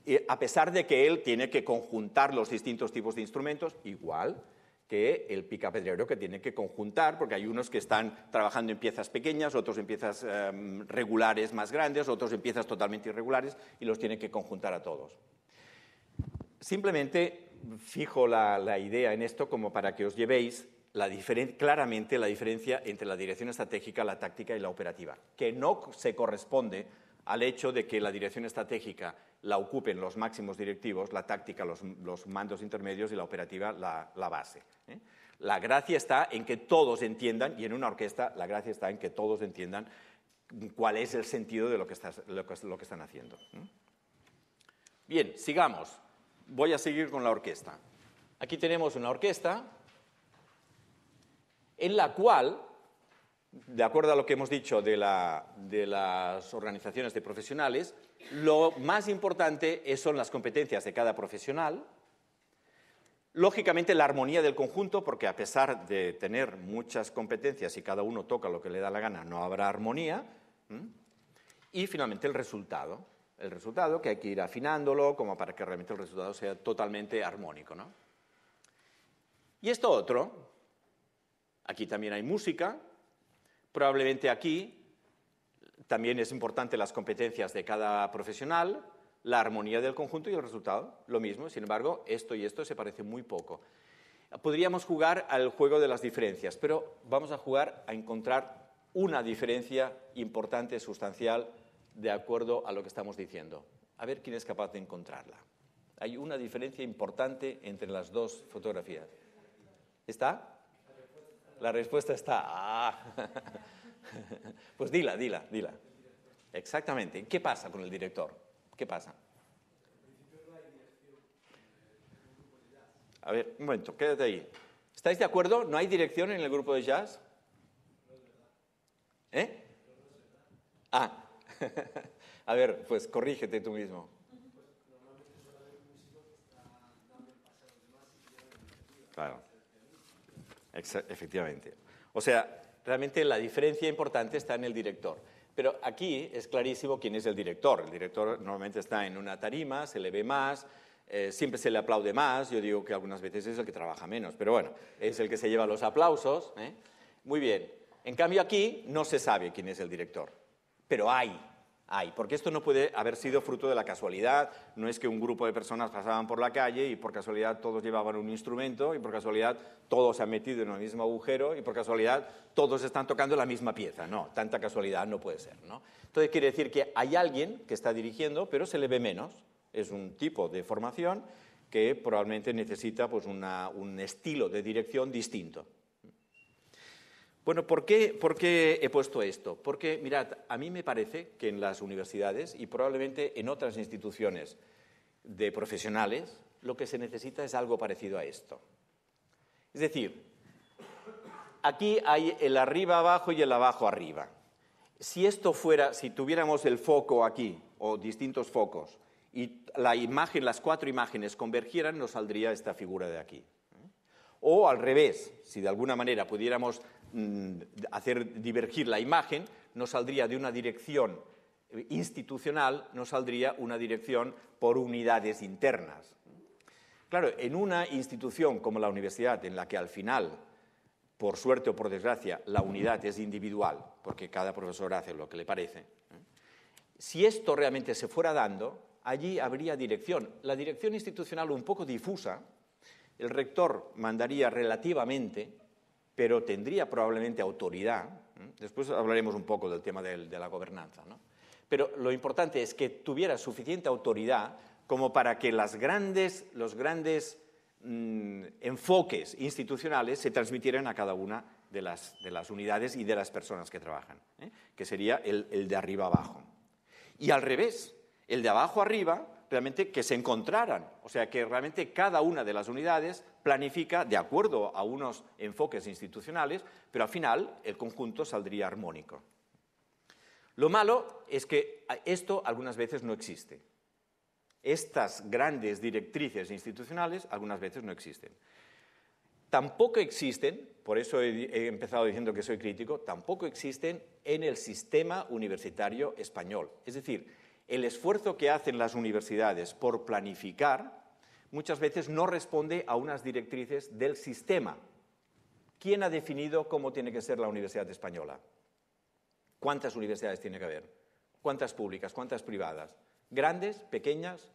Eh, a pesar de que él tiene que conjuntar los distintos tipos de instrumentos, igual que el picapedrero que tiene que conjuntar, porque hay unos que están trabajando en piezas pequeñas, otros en piezas em, regulares más grandes, otros en piezas totalmente irregulares, y los tiene que conjuntar a todos. Simplemente fijo la, idea en esto como para que os llevéis claramente la diferencia entre la dirección estratégica, la táctica y la operativa, que no se corresponde al hecho de que la dirección estratégica la ocupen los máximos directivos, la táctica los, mandos intermedios y la operativa la, base. ¿eh? La gracia está en que todos entiendan, y en una orquesta la gracia está en que todos entiendan cuál es el sentido de lo que, están haciendo. ¿eh? Bien, sigamos. Voy a seguir con la orquesta. Aquí tenemos una orquesta en la cual de acuerdo a lo que hemos dicho de, las organizaciones de profesionales, lo más importante son las competencias de cada profesional. Lógicamente, la armonía del conjunto, porque a pesar de tener muchas competencias y cada uno toca lo que le da la gana, no habrá armonía. Y finalmente, el resultado. El resultado, que hay que ir afinándolo como para que realmente el resultado sea totalmente armónico. Y esto otro, aquí también hay música, Probablemente aquí también es importante las competencias de cada profesional, la armonía del conjunto y el resultado, lo mismo. Sin embargo, esto y esto se parecen muy poco. Podríamos jugar al juego de las diferencias, pero vamos a jugar a encontrar una diferencia importante, sustancial, de acuerdo a lo que estamos diciendo. A ver quién es capaz de encontrarla. Hay una diferencia importante entre las dos fotografías. ¿Está? La respuesta está, ah. Pues dila, dila, dila. Exactamente. ¿Qué pasa con el director? ¿Qué pasa? A ver, un momento, quédate ahí. ¿Estáis de acuerdo? ¿No hay dirección en el grupo de jazz? ¿Eh? Ah, a ver, pues corrígete tú mismo. Claro. Efectivamente. O sea, realmente la diferencia importante está en el director. Pero aquí es clarísimo quién es el director. El director normalmente está en una tarima, se le ve más, eh, siempre se le aplaude más. Yo digo que algunas veces es el que trabaja menos, pero bueno, es el que se lleva los aplausos. ¿eh? Muy bien. En cambio aquí no se sabe quién es el director, pero hay porque esto no puede haber sido fruto de la casualidad, no es que un grupo de personas pasaban por la calle y por casualidad todos llevaban un instrumento y por casualidad todos se han metido en el mismo agujero y por casualidad todos están tocando la misma pieza, no, tanta casualidad no puede ser, Entonces quiere decir que hay alguien que está dirigiendo, pero se le ve menos, es un tipo de formación que probablemente necesita pues, un estilo de dirección distinto. Bueno, ¿por qué, he puesto esto? Porque, mirad, a mí me parece que en las universidades y probablemente en otras instituciones de profesionales, lo que se necesita es algo parecido a esto. Es decir, aquí hay el arriba abajo y el abajo arriba. Si esto fuera, si tuviéramos el foco aquí, o distintos focos, y la imagen, las cuatro imágenes convergieran, nos saldría esta figura de aquí. O al revés, si de alguna manera pudiéramos Mm, hacer divergir la imagen, no saldría de una dirección institucional, no saldría una dirección por unidades internas. Claro, en una institución como la universidad, en la que al final, por suerte o por desgracia, la unidad es individual, porque cada profesor hace lo que le parece, ¿eh? si esto realmente se fuera dando, allí habría dirección. La dirección institucional un poco difusa, el rector mandaría relativamente, pero tendría probablemente autoridad. Después hablaremos un poco del tema de, la gobernanza. Pero lo importante es que tuviera suficiente autoridad como para que las grandes, los grandes mm, enfoques institucionales se transmitieran a cada una de las, de las, unidades y de las personas que trabajan, ¿eh? que sería el de arriba abajo. Y al revés, el de abajo arriba que se encontraran. O sea, que realmente cada una de las unidades planifica de acuerdo a unos enfoques institucionales, pero al final el conjunto saldría armónico. Lo malo es que esto algunas veces no existe. Estas grandes directrices institucionales algunas veces no existen. Tampoco existen, por eso he empezado diciendo que soy crítico, tampoco existen en el sistema universitario español. Es decir, el esfuerzo que hacen las universidades por planificar muchas veces no responde a unas directrices del sistema. ¿Quién ha definido cómo tiene que ser la universidad española? ¿Cuántas universidades tiene que haber? ¿Cuántas públicas? ¿Cuántas privadas? ¿Grandes? ¿Pequeñas?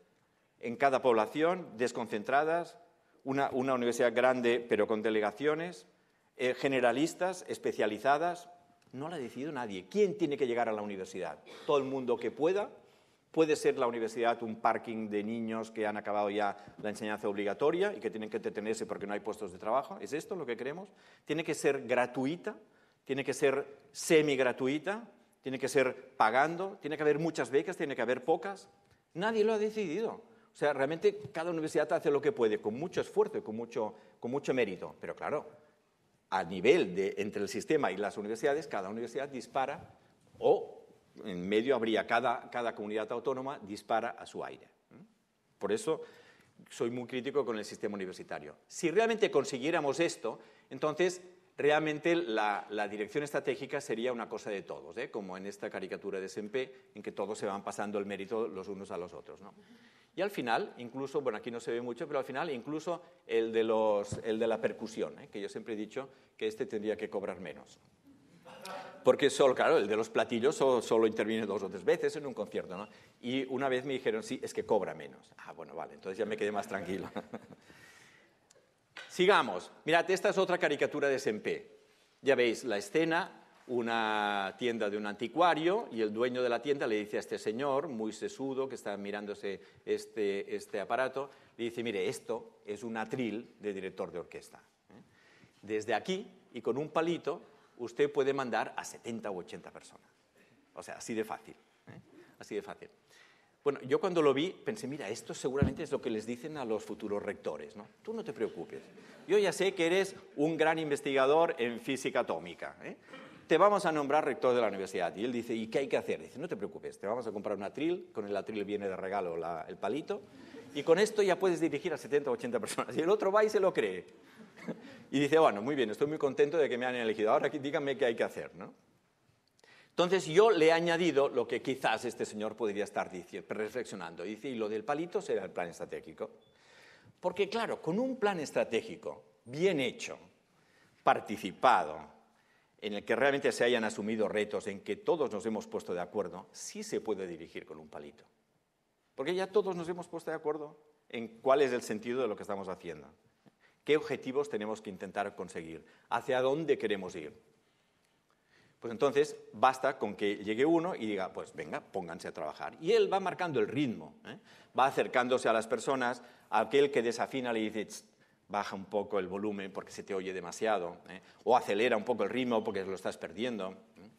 ¿En cada población? ¿Desconcentradas? ¿Una, universidad grande pero con delegaciones? Eh, ¿Generalistas? ¿Especializadas? No la ha decidido nadie. ¿Quién tiene que llegar a la universidad? ¿Todo el mundo que pueda? Puede ser la universidad un parking de niños que han acabado ya la enseñanza obligatoria y que tienen que detenerse porque no hay puestos de trabajo. ¿Es esto lo que queremos? Tiene que ser gratuita, tiene que ser semi-gratuita, tiene que ser pagando, tiene que haber muchas becas, tiene que haber pocas. Nadie lo ha decidido. O sea, realmente cada universidad hace lo que puede, con mucho esfuerzo y con mucho, con mucho mérito. Pero claro, a nivel de entre el sistema y las universidades, cada universidad dispara o en medio habría cada, cada comunidad autónoma dispara a su aire. ¿eh? Por eso soy muy crítico con el sistema universitario. Si realmente consiguiéramos esto, entonces realmente la, dirección estratégica sería una cosa de todos, ¿eh? como en esta caricatura de SMP en que todos se van pasando el mérito los unos a los otros. Y al final, incluso, bueno, aquí no se ve mucho, pero al final incluso el de, la percusión, ¿eh? que yo siempre he dicho que este tendría que cobrar menos porque solo, claro, el de los platillos solo, interviene dos o tres veces en un concierto, ¿no? Y una vez me dijeron, sí, es que cobra menos. Ah, bueno, vale, entonces ya me quedé más tranquilo. Sigamos. Mirad, esta es otra caricatura de Sempé. Ya veis la escena, una tienda de un anticuario y el dueño de la tienda le dice a este señor, muy sesudo, que está mirándose este, este aparato, le dice, mire, esto es un atril de director de orquesta. ¿eh? Desde aquí y con un palito usted puede mandar a 70 o 80 personas. O sea, así de fácil. ¿eh? Así de fácil. Bueno, yo cuando lo vi pensé, mira, esto seguramente es lo que les dicen a los futuros rectores, ¿no? Tú no te preocupes. Yo ya sé que eres un gran investigador en física atómica. ¿eh? Te vamos a nombrar rector de la universidad. Y él dice, ¿y qué hay que hacer? Dice, no te preocupes, te vamos a comprar un atril, con el atril viene de regalo el palito, y con esto ya puedes dirigir a 70 o 80 personas. Y el otro va y se lo cree. y dice, bueno, muy bien, estoy muy contento de que me hayan elegido, ahora díganme qué hay que hacer, Entonces yo le he añadido lo que quizás este señor podría estar reflexionando. dice, y lo del palito será el plan estratégico. Porque claro, con un plan estratégico bien hecho, participado, en el que realmente se hayan asumido retos, en que todos nos hemos puesto de acuerdo, sí se puede dirigir con un palito. Porque ya todos nos hemos puesto de acuerdo en cuál es el sentido de lo que estamos haciendo. ¿Qué objetivos tenemos que intentar conseguir? ¿Hacia dónde queremos ir? Pues entonces basta con que llegue uno y diga, pues venga, pónganse a trabajar. Y él va marcando el ritmo, ¿eh? va acercándose a las personas, a aquel que desafina le dice, baja un poco el volumen porque se te oye demasiado, ¿eh? o acelera un poco el ritmo porque lo estás perdiendo. ¿eh?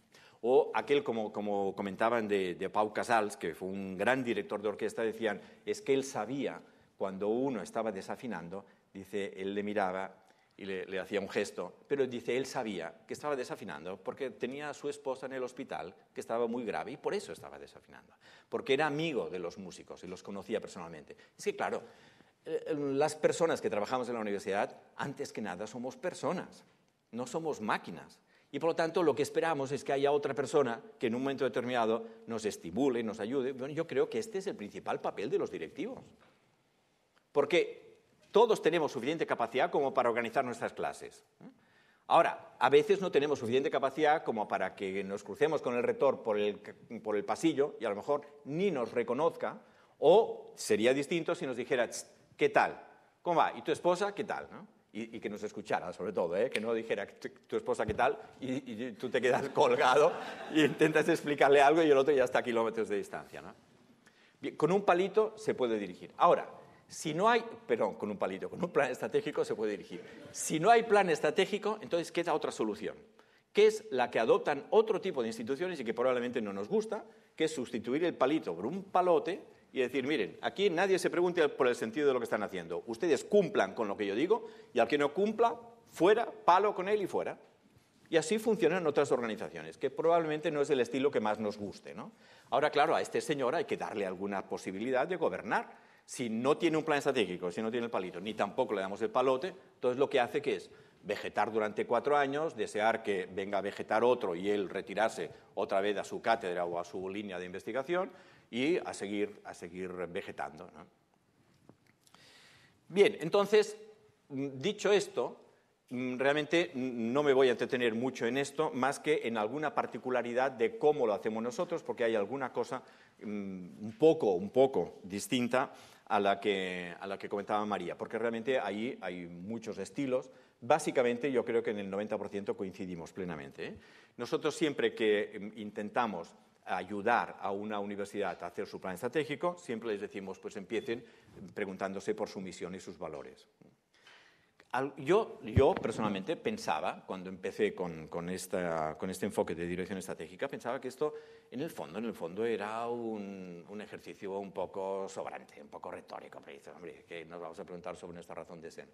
O aquel, como, como comentaban de, de, Pau Casals, que fue un gran director de orquesta, decían, es que él sabía cuando uno estaba desafinando dice, él le miraba y le, hacía un gesto, pero dice, él sabía que estaba desafinando porque tenía a su esposa en el hospital que estaba muy grave y por eso estaba desafinando, porque era amigo de los músicos y los conocía personalmente. Es que, claro, eh, eh, las personas que trabajamos en la universidad, antes que nada somos personas, no somos máquinas. Y por lo tanto, lo que esperamos es que haya otra persona que en un momento determinado nos estimule, nos ayude. Bueno, yo creo que este es el principal papel de los directivos. Porque todos tenemos suficiente capacidad como para organizar nuestras clases. ¿eh? Ahora, a veces no tenemos suficiente capacidad como para que nos crucemos con el rector por el, por el pasillo y a lo mejor ni nos reconozca, o sería distinto si nos dijera, ¿qué tal? ¿Cómo va? ¿Y tu esposa? ¿Qué tal? ¿No? Y, que nos escuchara, sobre todo, ¿eh? que no dijera tu esposa qué tal y, tú te quedas colgado y intentas explicarle algo y el otro ya está a kilómetros de distancia. ¿no? con un palito se puede dirigir. Ahora, si no hay, perdón, con un palito, con un plan estratégico se puede dirigir. Si no hay plan estratégico, entonces, queda otra solución? Que es la que adoptan otro tipo de instituciones y que probablemente no nos gusta, que es sustituir el palito por un palote y decir, miren, aquí nadie se pregunte por el sentido de lo que están haciendo. Ustedes cumplan con lo que yo digo y al que no cumpla, fuera, palo con él y fuera. Y así funcionan otras organizaciones, que probablemente no es el estilo que más nos guste. ¿no? Ahora, claro, a este señor hay que darle alguna posibilidad de gobernar si no tiene un plan estratégico, si no tiene el palito, ni tampoco le damos el palote, entonces lo que hace que es vegetar durante cuatro años, desear que venga a vegetar otro y él retirarse otra vez a su cátedra o a su línea de investigación y a seguir, a seguir vegetando. Bien, entonces, dicho esto, realmente no me voy a entretener mucho en esto, más que en alguna particularidad de cómo lo hacemos nosotros, porque hay alguna cosa mm, un poco, un poco distinta a la que, comentaba María, porque realmente ahí hay muchos estilos. Básicamente yo creo que en el 90% coincidimos plenamente. ¿eh? Nosotros siempre que em, intentamos ayudar a una universidad a hacer su plan estratégico, siempre les decimos, pues empiecen preguntándose por su misión y sus valores. Yo, yo personalmente pensaba, cuando empecé con, esta, con, este enfoque de dirección estratégica, pensaba que esto, en el fondo, en el fondo era un, ejercicio un poco sobrante, un poco retórico, que nos vamos a preguntar sobre nuestra razón de ser.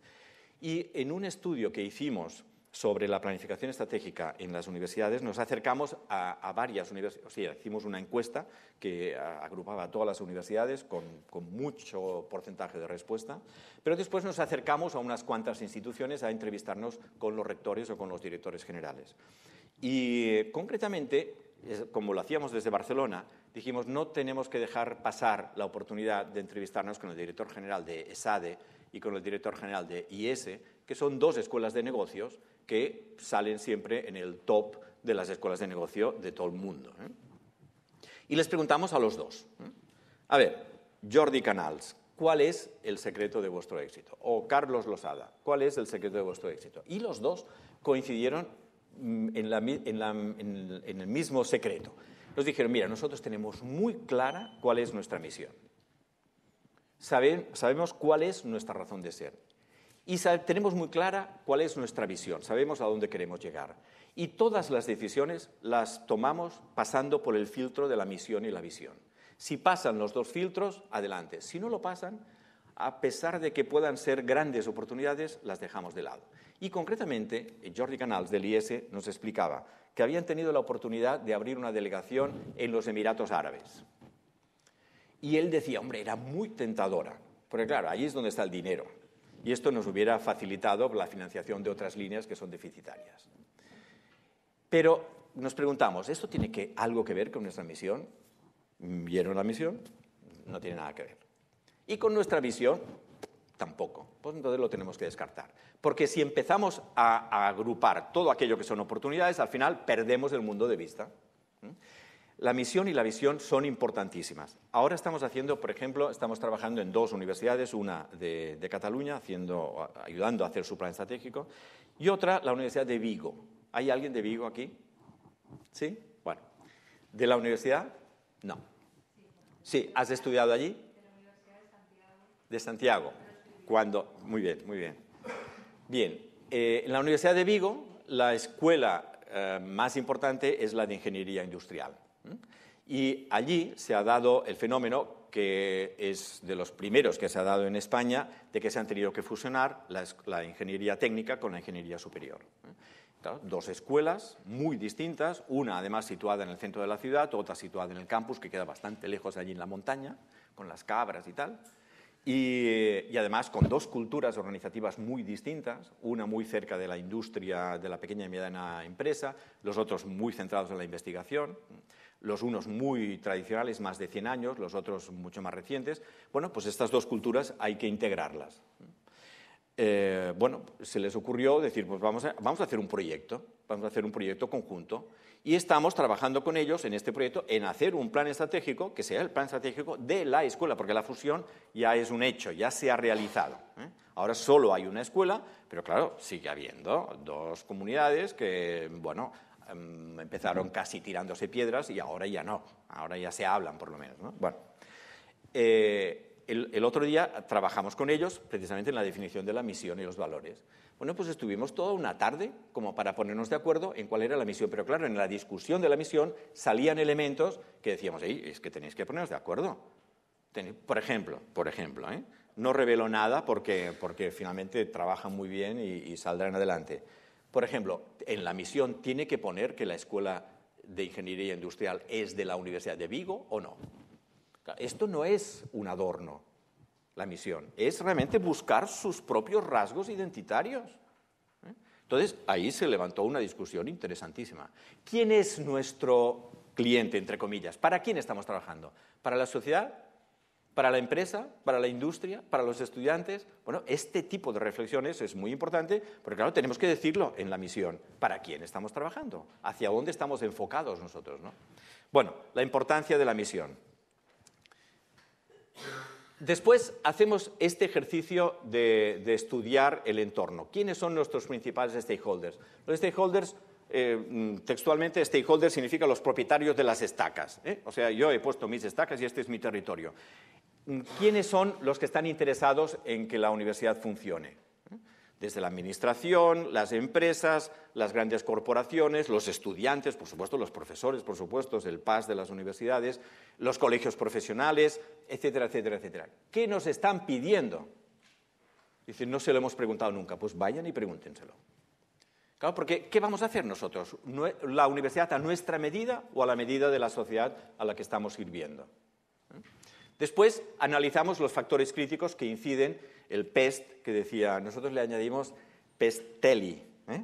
Y en un estudio que hicimos sobre la planificación estratégica en las universidades, nos acercamos a, varias universidades, o sea, hicimos una encuesta que agrupaba a todas las universidades con, mucho porcentaje de respuesta, pero después nos acercamos a unas cuantas instituciones a entrevistarnos con los rectores o con los directores generales. Y concretamente, como lo hacíamos desde Barcelona, dijimos no tenemos que dejar pasar la oportunidad de entrevistarnos con el director general de ESADE y con el director general de IES, e, que son dos escuelas de negocios que salen siempre en el top de las escuelas de negocio de todo el mundo. ¿eh? Y les preguntamos a los dos. ¿eh? A ver, Jordi Canals, ¿cuál es el secreto de vuestro éxito? O Carlos Losada, ¿cuál es el secreto de vuestro éxito? Y los dos coincidieron mm, en, el mismo secreto. Nos dijeron, mira, nosotros tenemos muy clara cuál es nuestra misión. sabemos cuál es nuestra razón de ser y tenemos muy clara cuál es nuestra visión, sabemos a dónde queremos llegar. Y todas las decisiones las tomamos pasando por el filtro de la misión y la visión. Si pasan los dos filtros, adelante. Si no lo pasan, a pesar de que puedan ser grandes oportunidades, las dejamos de lado. Y concretamente, Jordi Canals del IES nos explicaba que habían tenido la oportunidad de abrir una delegación en los Emiratos Árabes. Y él decía, hombre, era muy tentadora, porque claro, ahí es donde está el dinero y esto nos hubiera facilitado la financiación de otras líneas que son deficitarias. Pero nos preguntamos, ¿esto tiene algo que ver con nuestra misión? ¿Vieron la misión? No tiene nada que ver. Y con nuestra visión, tampoco. Pues entonces lo tenemos que descartar. Porque si empezamos a, agrupar todo aquello que son oportunidades, al final perdemos el mundo de vista. La misión y la visión son importantísimas. Ahora estamos haciendo, por ejemplo, estamos trabajando en dos universidades, una de, Cataluña, haciendo, ayudando a hacer su plan estratégico, y otra, la Universidad de Vigo. ¿Hay alguien de Vigo aquí? ¿Sí? Bueno. ¿De la universidad? No. Sí, ¿has estudiado allí? De la Universidad de Santiago. De Santiago. Cuando, muy bien, muy bien. Bien, eh, en la Universidad de Vigo, la escuela eh, más importante es la de ingeniería industrial. Y allí se ha dado el fenómeno que es de los primeros que se ha dado en España, de que se han tenido que fusionar la, ingeniería técnica con la ingeniería superior. dos escuelas muy distintas, una además situada en el centro de la ciudad, otra situada en el campus, que queda bastante lejos allí en la montaña, con las cabras y tal. Y, y, además con dos culturas organizativas muy distintas, una muy cerca de la industria, de la pequeña y mediana empresa, los otros muy centrados en la investigación los unos muy tradicionales, más de 100 años, los otros mucho más recientes. Bueno, pues estas dos culturas hay que integrarlas. Eh, bueno, se les ocurrió decir, pues vamos a, vamos a hacer un proyecto, vamos a hacer un proyecto conjunto. Y estamos trabajando con ellos en este proyecto en hacer un plan estratégico que sea el plan estratégico de la escuela, porque la fusión ya es un hecho, ya se ha realizado. ¿eh? Ahora solo hay una escuela, pero claro, sigue habiendo dos comunidades que, bueno, Em, empezaron casi tirándose piedras y ahora ya no, ahora ya se hablan por lo menos. ¿no? Bueno, eh, el, otro día trabajamos con ellos precisamente en la definición de la misión y los valores. Bueno, pues estuvimos toda una tarde como para ponernos de acuerdo en cuál era la misión, pero claro, en la discusión de la misión salían elementos que decíamos, es que tenéis que poneros de acuerdo. por ejemplo, por ejemplo, ¿eh? no revelo nada porque, porque finalmente trabajan muy bien y, y saldrán adelante por ejemplo, en la misión tiene que poner que la Escuela de Ingeniería Industrial es de la Universidad de Vigo o no. Esto no es un adorno, la misión, es realmente buscar sus propios rasgos identitarios. ¿eh? Entonces, ahí se levantó una discusión interesantísima. ¿Quién es nuestro cliente, entre comillas? ¿Para quién estamos trabajando? ¿Para la sociedad para la empresa, para la industria, para los estudiantes. Bueno, este tipo de reflexiones es muy importante, porque claro, tenemos que decirlo en la misión. ¿Para quién estamos trabajando? ¿Hacia dónde estamos enfocados nosotros? Bueno, la importancia de la misión. Después hacemos este ejercicio de, estudiar el entorno. ¿Quiénes son nuestros principales stakeholders? Los stakeholders eh, textualmente stakeholder significa los propietarios de las estacas. ¿eh? O sea, yo he puesto mis estacas y este es mi territorio. ¿quiénes son los que están interesados en que la universidad funcione? Desde la administración, las empresas, las grandes corporaciones, los estudiantes, por supuesto, los profesores, por supuesto, el PAS de las universidades, los colegios profesionales, etcétera, etcétera, etcétera. ¿Qué nos están pidiendo? Dicen, no se lo hemos preguntado nunca. Pues vayan y pregúntenselo. Claro, porque ¿qué vamos a hacer nosotros? ¿La universidad a nuestra medida o a la medida de la sociedad a la que estamos sirviendo? Después analizamos los factores críticos que inciden, el PEST, que decía, nosotros le añadimos PESTELI, ¿eh?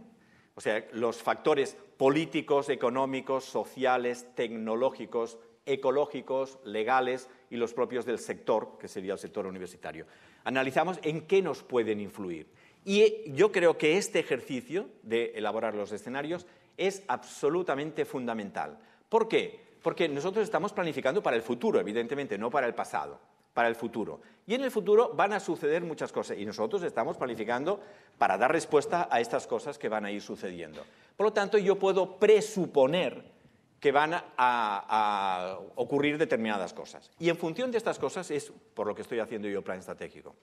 o sea, los factores políticos, económicos, sociales, tecnológicos, ecológicos, legales y los propios del sector, que sería el sector universitario. Analizamos en qué nos pueden influir. Y eh, yo creo que este ejercicio de elaborar los escenarios es absolutamente fundamental. ¿Por qué? Porque nosotros estamos planificando para el futuro, evidentemente, no para el pasado, para el futuro. Y en el futuro van a suceder muchas cosas y nosotros estamos planificando para dar respuesta a estas cosas que van a ir sucediendo. Por lo tanto, yo puedo presuponer que van a, ocurrir determinadas cosas. Y en función de estas cosas es por lo que estoy haciendo yo plan estratégico.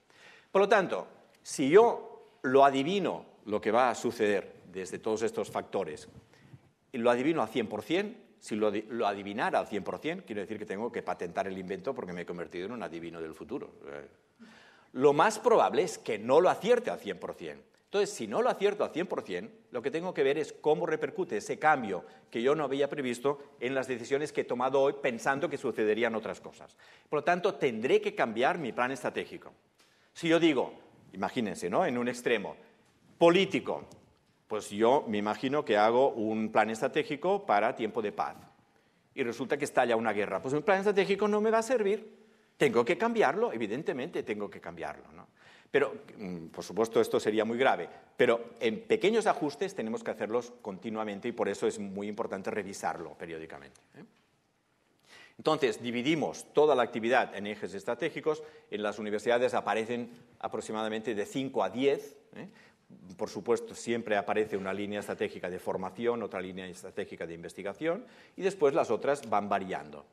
Por lo tanto, si yo lo adivino lo que va a suceder desde todos estos factores, y lo adivino al 100%, si lo, adivinara al 100%, quiero decir que tengo que patentar el invento porque me he convertido en un adivino del futuro. Lo más probable es que no lo acierte al 100%. Entonces, si no lo acierto al 100%, lo que tengo que ver es cómo repercute ese cambio que yo no había previsto en las decisiones que he tomado hoy pensando que sucederían otras cosas. Por lo tanto, tendré que cambiar mi plan estratégico. Si yo digo, imagínense, ¿no? En un extremo, político, pues yo me imagino que hago un plan estratégico para tiempo de paz y resulta que está ya una guerra. Pues un plan estratégico no me va a servir. Tengo que cambiarlo, evidentemente tengo que cambiarlo. Pero, mm, por supuesto, esto sería muy grave, pero en pequeños ajustes tenemos que hacerlos continuamente y por eso es muy importante revisarlo periódicamente. ¿eh? Entonces, dividimos toda la actividad en ejes estratégicos. En las universidades aparecen aproximadamente de 5 a 10 por supuesto, siempre aparece una línea estratégica de formación, otra línea estratégica de investigación y después las otras van variando.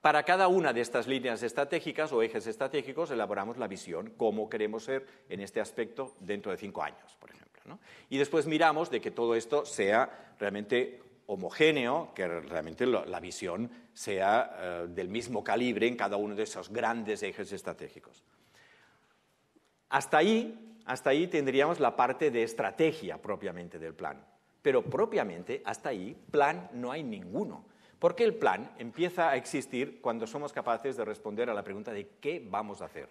Para cada una de estas líneas estratégicas o ejes estratégicos elaboramos la visión, cómo queremos ser en este aspecto dentro de cinco años, por ejemplo. Y después miramos de que todo esto sea realmente homogéneo, que realmente la visión sea eh, del mismo calibre en cada uno de esos grandes ejes estratégicos. Hasta ahí hasta ahí tendríamos la parte de estrategia propiamente del plan. Pero propiamente hasta ahí plan no hay ninguno. Porque el plan empieza a existir cuando somos capaces de responder a la pregunta de qué vamos a hacer.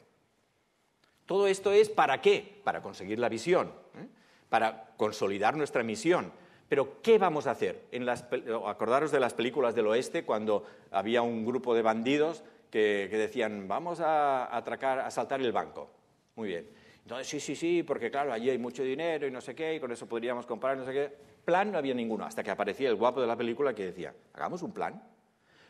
Todo esto es para qué, para conseguir la visión, ¿eh? para consolidar nuestra misión. Pero ¿qué vamos a hacer? En acordaros de las películas del oeste cuando había un grupo de bandidos que, que decían vamos a atracar, a saltar el banco. Muy bien. Entonces, sí, sí, sí, porque claro, allí hay mucho dinero y no sé qué, y con eso podríamos comprar, no sé qué. Plan no había ninguno, hasta que aparecía el guapo de la película que decía, hagamos un plan.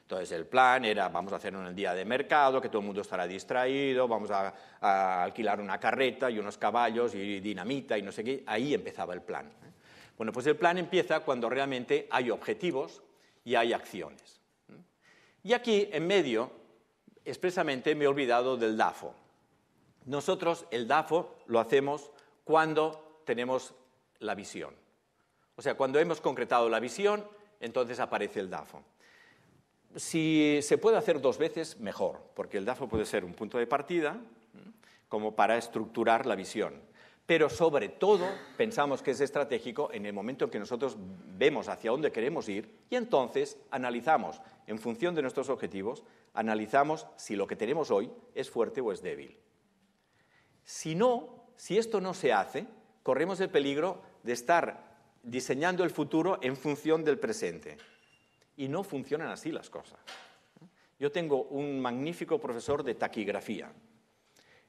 Entonces el plan era, vamos a hacer el día de mercado, que todo el mundo estará distraído, vamos a, a alquilar una carreta y unos caballos y dinamita y no sé qué. Ahí empezaba el plan. ¿eh? Bueno, pues el plan empieza cuando realmente hay objetivos y hay acciones. ¿eh? Y aquí, en medio, expresamente me he olvidado del DAFO, nosotros el DAFO lo hacemos cuando tenemos la visión. O sea, cuando hemos concretado la visión, entonces aparece el DAFO. Si se puede hacer dos veces, mejor, porque el DAFO puede ser un punto de partida como para estructurar la visión. Pero sobre todo pensamos que es estratégico en el momento en que nosotros vemos hacia dónde queremos ir y entonces analizamos, en función de nuestros objetivos, analizamos si lo que tenemos hoy es fuerte o es débil. Si no, si esto no se hace, corremos el peligro de estar diseñando el futuro en función del presente. Y no funcionan así las cosas. Yo tengo un magnífico profesor de taquigrafía.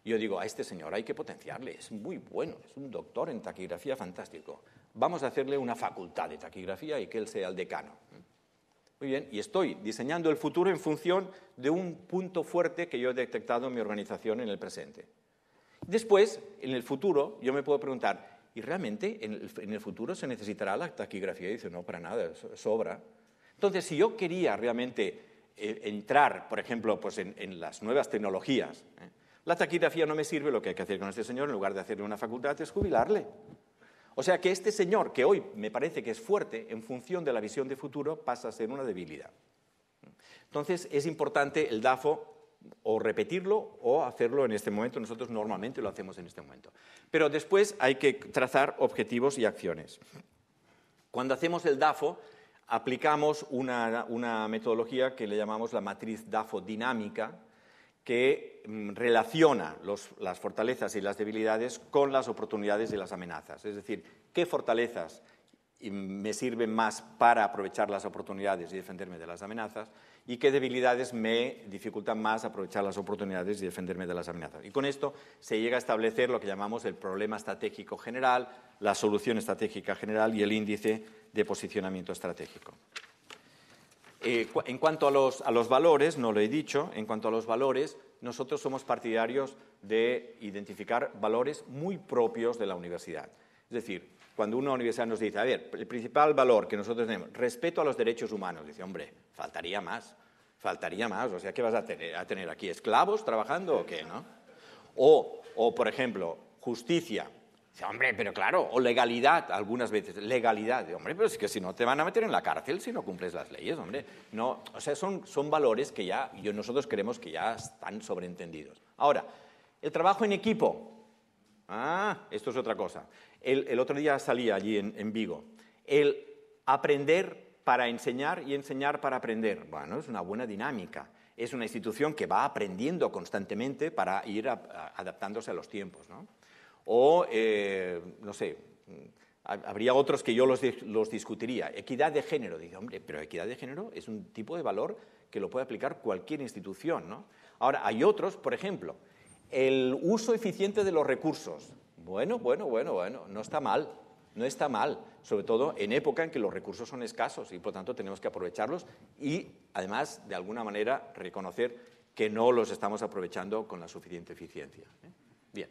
Yo digo, a este señor hay que potenciarle, es muy bueno, es un doctor en taquigrafía fantástico. Vamos a hacerle una facultad de taquigrafía y que él sea el decano. Muy bien, y estoy diseñando el futuro en función de un punto fuerte que yo he detectado en mi organización en el presente. Después, en el futuro, yo me puedo preguntar, ¿y realmente en el, futuro se necesitará la taquigrafía? Y dice, no, para nada, sobra. Entonces, si yo quería realmente eh, entrar, por ejemplo, pues en, las nuevas tecnologías, ¿eh? la taquigrafía no me sirve, lo que hay que hacer con este señor, en lugar de hacerle una facultad, es jubilarle. O sea que este señor, que hoy me parece que es fuerte, en función de la visión de futuro, pasa a ser una debilidad. Entonces, es importante el DAFO o repetirlo o hacerlo en este momento. Nosotros normalmente lo hacemos en este momento. Pero después hay que trazar objetivos y acciones. Cuando hacemos el DAFO, aplicamos una, metodología que le llamamos la matriz DAFO dinámica, que mm, relaciona las fortalezas y las debilidades con las oportunidades y las amenazas. Es decir, qué fortalezas mm, me sirven más para aprovechar las oportunidades y defenderme de las amenazas y qué debilidades me dificultan más aprovechar las oportunidades y defenderme de las amenazas. Y con esto se llega a establecer lo que llamamos el problema estratégico general, la solución estratégica general y el índice de posicionamiento estratégico. Eh, en cuanto a los, a los valores, no lo he dicho, en cuanto a los valores, nosotros somos partidarios de identificar valores muy propios de la universidad. Es decir, cuando una universidad nos dice, a ver, el principal valor que nosotros tenemos, respeto a los derechos humanos, dice, hombre, Faltaría más, faltaría más. O sea, ¿qué vas a tener, aquí? ¿Esclavos trabajando o qué? ¿no? O, o, por ejemplo, justicia. Hombre, pero claro, o legalidad, algunas veces, legalidad. Hombre, pero es que si no te van a meter en la cárcel si no cumples las leyes, hombre. No, o sea, son, son valores que ya yo, nosotros creemos que ya están sobreentendidos. Ahora, el trabajo en equipo. Ah, esto es otra cosa. El, otro día salía allí en, en Vigo. El aprender para enseñar y enseñar para aprender. Bueno, es una buena dinámica. Es una institución que va aprendiendo constantemente para ir adaptándose a los tiempos. ¿no? O, eh, no sé, habría otros que yo los, discutiría. Equidad de género. Digo, hombre, pero equidad de género es un tipo de valor que lo puede aplicar cualquier institución. Ahora, hay otros, por ejemplo, el uso eficiente de los recursos. Bueno, bueno, bueno, bueno, no está mal. No está mal, sobre todo en época en que los recursos son escasos y por tanto tenemos que aprovecharlos y además de alguna manera reconocer que no los estamos aprovechando con la suficiente eficiencia. ¿eh? Bien.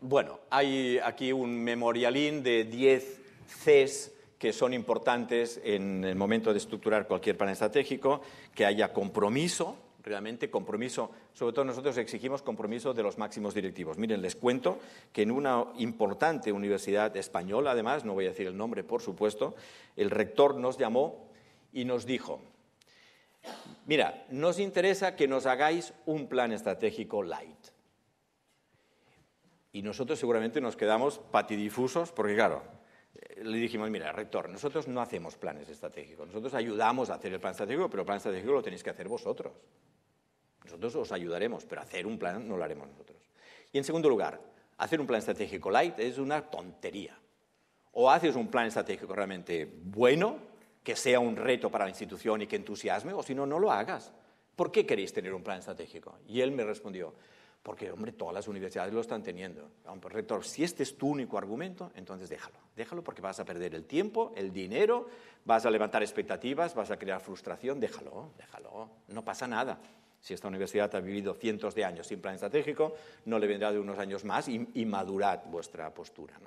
Bueno, hay aquí un memorialín de 10 Cs que son importantes en el momento de estructurar cualquier plan estratégico, que haya compromiso, realmente compromiso, sobre todo nosotros exigimos compromiso de los máximos directivos. Miren, les cuento que en una importante universidad española, además, no voy a decir el nombre, por supuesto, el rector nos llamó y nos dijo, mira, nos interesa que nos hagáis un plan estratégico light. Y nosotros seguramente nos quedamos patidifusos, porque claro, eh, le dijimos, mira, rector, nosotros no hacemos planes estratégicos, nosotros ayudamos a hacer el plan estratégico, pero el plan estratégico lo tenéis que hacer vosotros. Nosotros os ayudaremos, pero hacer un plan no lo haremos nosotros. Y en segundo lugar, hacer un plan estratégico light es una tontería. O haces un plan estratégico realmente bueno, que sea un reto para la institución y que entusiasme, o si no, no lo hagas. ¿Por qué queréis tener un plan estratégico? Y él me respondió, porque, hombre, todas las universidades lo están teniendo. Pues, rector, si este es tu único argumento, entonces déjalo. Déjalo porque vas a perder el tiempo, el dinero, vas a levantar expectativas, vas a crear frustración. Déjalo, déjalo. No pasa nada. Si esta universidad ha vivido cientos de años sin plan estratégico, no le vendrá de unos años más y, madurad vuestra postura.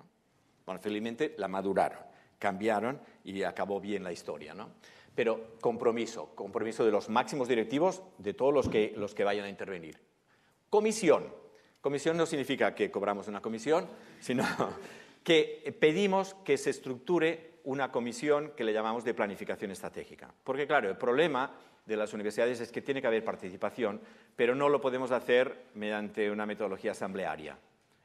Bueno, felizmente la maduraron, cambiaron y acabó bien la historia. ¿no? Pero compromiso, compromiso de los máximos directivos, de todos los que, los que vayan a intervenir comisión. Comisión no significa que cobramos una comisión, sino que pedimos que se estructure una comisión que le llamamos de planificación estratégica. Porque claro, el problema de las universidades es que tiene que haber participación, pero no lo podemos hacer mediante una metodología asamblearia.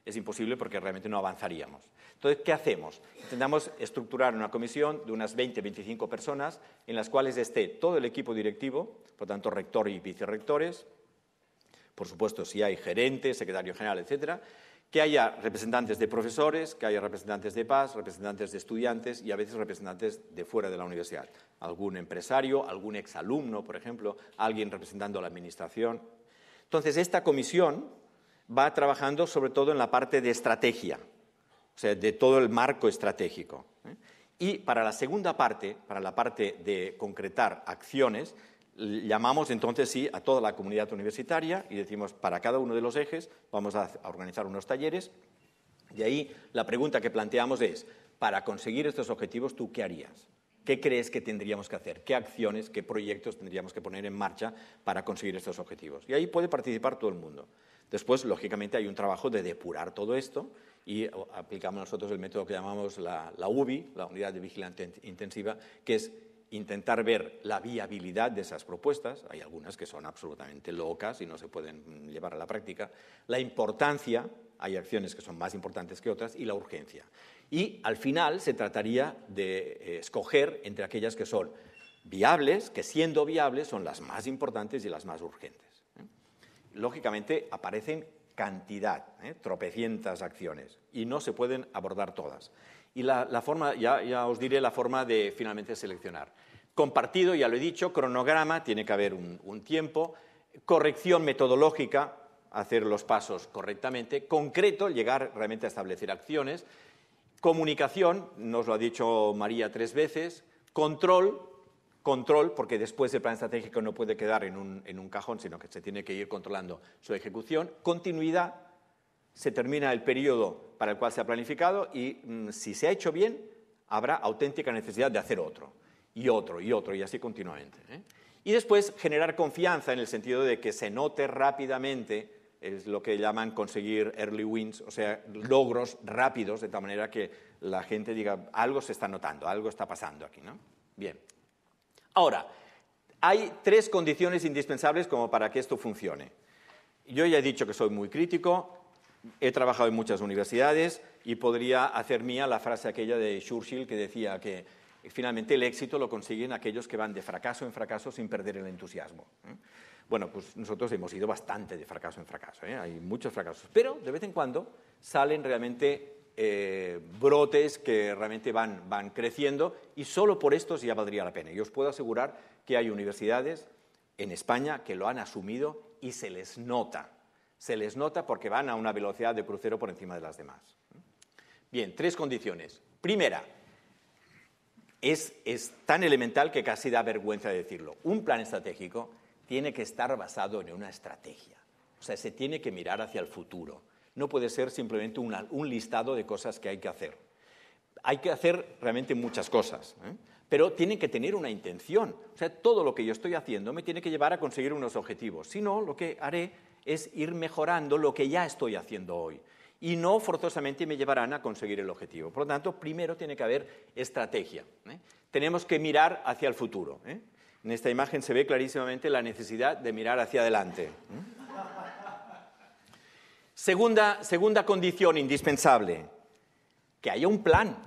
Es imposible porque realmente no avanzaríamos. Entonces, ¿qué hacemos? Intentamos estructurar una comisión de unas 20-25 personas en las cuales esté todo el equipo directivo, por tanto, rector y vicerrectores, por supuesto, si hay gerente, secretario general, etcétera, que haya representantes de profesores, que haya representantes de paz, representantes de estudiantes y a veces representantes de fuera de la universidad. Algún empresario, algún exalumno, por ejemplo, alguien representando a la administración. Entonces, esta comisión va trabajando sobre todo en la parte de estrategia, o sea, de todo el marco estratégico. ¿eh? Y para la segunda parte, para la parte de concretar acciones, llamamos entonces sí a toda la comunidad universitaria y decimos para cada uno de los ejes vamos a organizar unos talleres. Y ahí la pregunta que planteamos es, para conseguir estos objetivos, ¿tú qué harías? ¿Qué crees que tendríamos que hacer? ¿Qué acciones, qué proyectos tendríamos que poner en marcha para conseguir estos objetivos? Y ahí puede participar todo el mundo. Después, lógicamente, hay un trabajo de depurar todo esto y eh, aplicamos nosotros el método que llamamos la, la UBI, la Unidad de Vigilancia Intensiva, que es intentar ver la viabilidad de esas propuestas, hay algunas que son absolutamente locas y no se pueden mm, llevar a la práctica, la importancia, hay acciones que son más importantes que otras, y la urgencia. Y al final se trataría de eh, escoger entre aquellas que son viables, que siendo viables son las más importantes y las más urgentes. ¿eh? Lógicamente aparecen cantidad, ¿eh? tropecientas acciones, y no se pueden abordar todas. Y la, forma, ya, os diré la forma de finalmente seleccionar. Compartido, ya lo he dicho, cronograma, tiene que haber un, tiempo, corrección metodológica, hacer los pasos correctamente, concreto, llegar realmente a establecer acciones, comunicación, nos lo ha dicho María tres veces, control, control, porque después el plan estratégico no puede quedar en un, en un cajón, sino que se tiene que ir controlando su ejecución, continuidad, se termina el periodo para el cual se ha planificado y mm, si se ha hecho bien, habrá auténtica necesidad de hacer otro, y otro, y otro, y así continuamente. ¿eh? Y después generar confianza en el sentido de que se note rápidamente, es lo que llaman conseguir early wins, o sea, logros rápidos, de tal manera que la gente diga, algo se está notando, algo está pasando aquí. Bien. Ahora, hay tres condiciones indispensables como para que esto funcione. Yo ya he dicho que soy muy crítico, He trabajado en muchas universidades y podría hacer mía la frase aquella de Churchill que decía que finalmente el éxito lo consiguen aquellos que van de fracaso en fracaso sin perder el entusiasmo. ¿eh? Bueno, pues nosotros hemos ido bastante de fracaso en fracaso, ¿eh? hay muchos fracasos, pero de vez en cuando salen realmente eh, brotes que realmente van, van creciendo y solo por estos ya valdría la pena. Y os puedo asegurar que hay universidades en España que lo han asumido y se les nota se les nota porque van a una velocidad de crucero por encima de las demás. Bien, tres condiciones. Primera, es, tan elemental que casi da vergüenza decirlo. Un plan estratégico tiene que estar basado en una estrategia. O sea, se tiene que mirar hacia el futuro. No puede ser simplemente un listado de cosas que hay que hacer. Hay que hacer realmente muchas cosas, ¿eh? pero tienen que tener una intención. O sea, todo lo que yo estoy haciendo me tiene que llevar a conseguir unos objetivos. Si no, lo que haré es ir mejorando lo que ya estoy haciendo hoy y no forzosamente me llevarán a conseguir el objetivo. Por lo tanto, primero tiene que haber estrategia. ¿eh? Tenemos que mirar hacia el futuro. ¿eh? En esta imagen se ve clarísimamente la necesidad de mirar hacia adelante. ¿eh? Segunda, segunda condición indispensable, que haya un plan.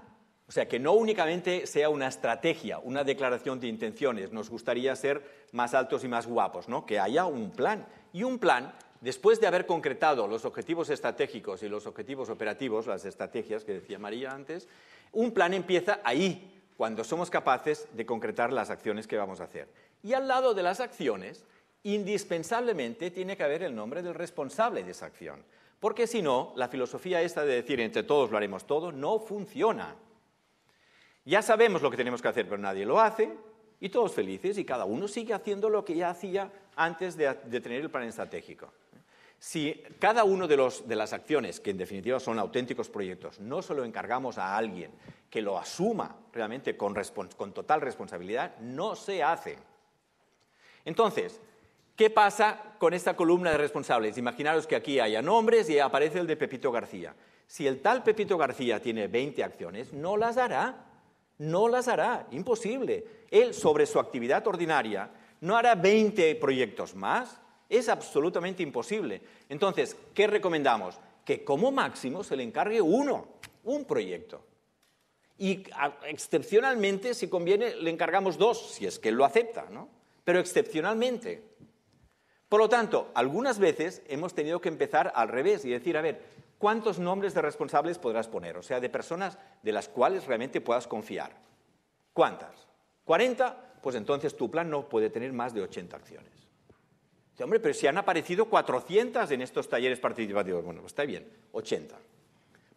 O sea, que no únicamente sea una estrategia, una declaración de intenciones. Nos gustaría ser más altos y más guapos, ¿no? Que haya un plan y un plan, después de haber concretado los objetivos estratégicos y los objetivos operativos, las estrategias que decía María antes, un plan empieza ahí, cuando somos capaces de concretar las acciones que vamos a hacer. Y al lado de las acciones, indispensablemente tiene que haber el nombre del responsable de esa acción. Porque si no, la filosofía esta de decir entre todos lo haremos todo no funciona. Ya sabemos lo que tenemos que hacer, pero nadie lo hace, y todos felices, y cada uno sigue haciendo lo que ya hacía antes de, tener el plan estratégico. Si cada una de, las acciones, que en definitiva son auténticos proyectos, no se lo encargamos a alguien que lo asuma realmente con, con total responsabilidad, no se hace. Entonces, ¿qué pasa con esta columna de responsables? Imaginaros que aquí haya nombres y aparece el de Pepito García. Si el tal Pepito García tiene 20 acciones, no las hará, no las hará, imposible. Él sobre su actividad ordinaria ¿No hará 20 proyectos más? Es absolutamente imposible. Entonces, ¿qué recomendamos? Que como máximo se le encargue uno, un proyecto. Y excepcionalmente, si conviene, le encargamos dos, si es que él lo acepta, ¿no? Pero excepcionalmente. Por lo tanto, algunas veces hemos tenido que empezar al revés y decir, a ver, ¿cuántos nombres de responsables podrás poner? O sea, de personas de las cuales realmente puedas confiar. ¿Cuántas? ¿40? pues entonces tu plan no puede tener más de 80 acciones. Dice, hombre, pero si han aparecido 400 en estos talleres participativos. Bueno, pues está bien, 80.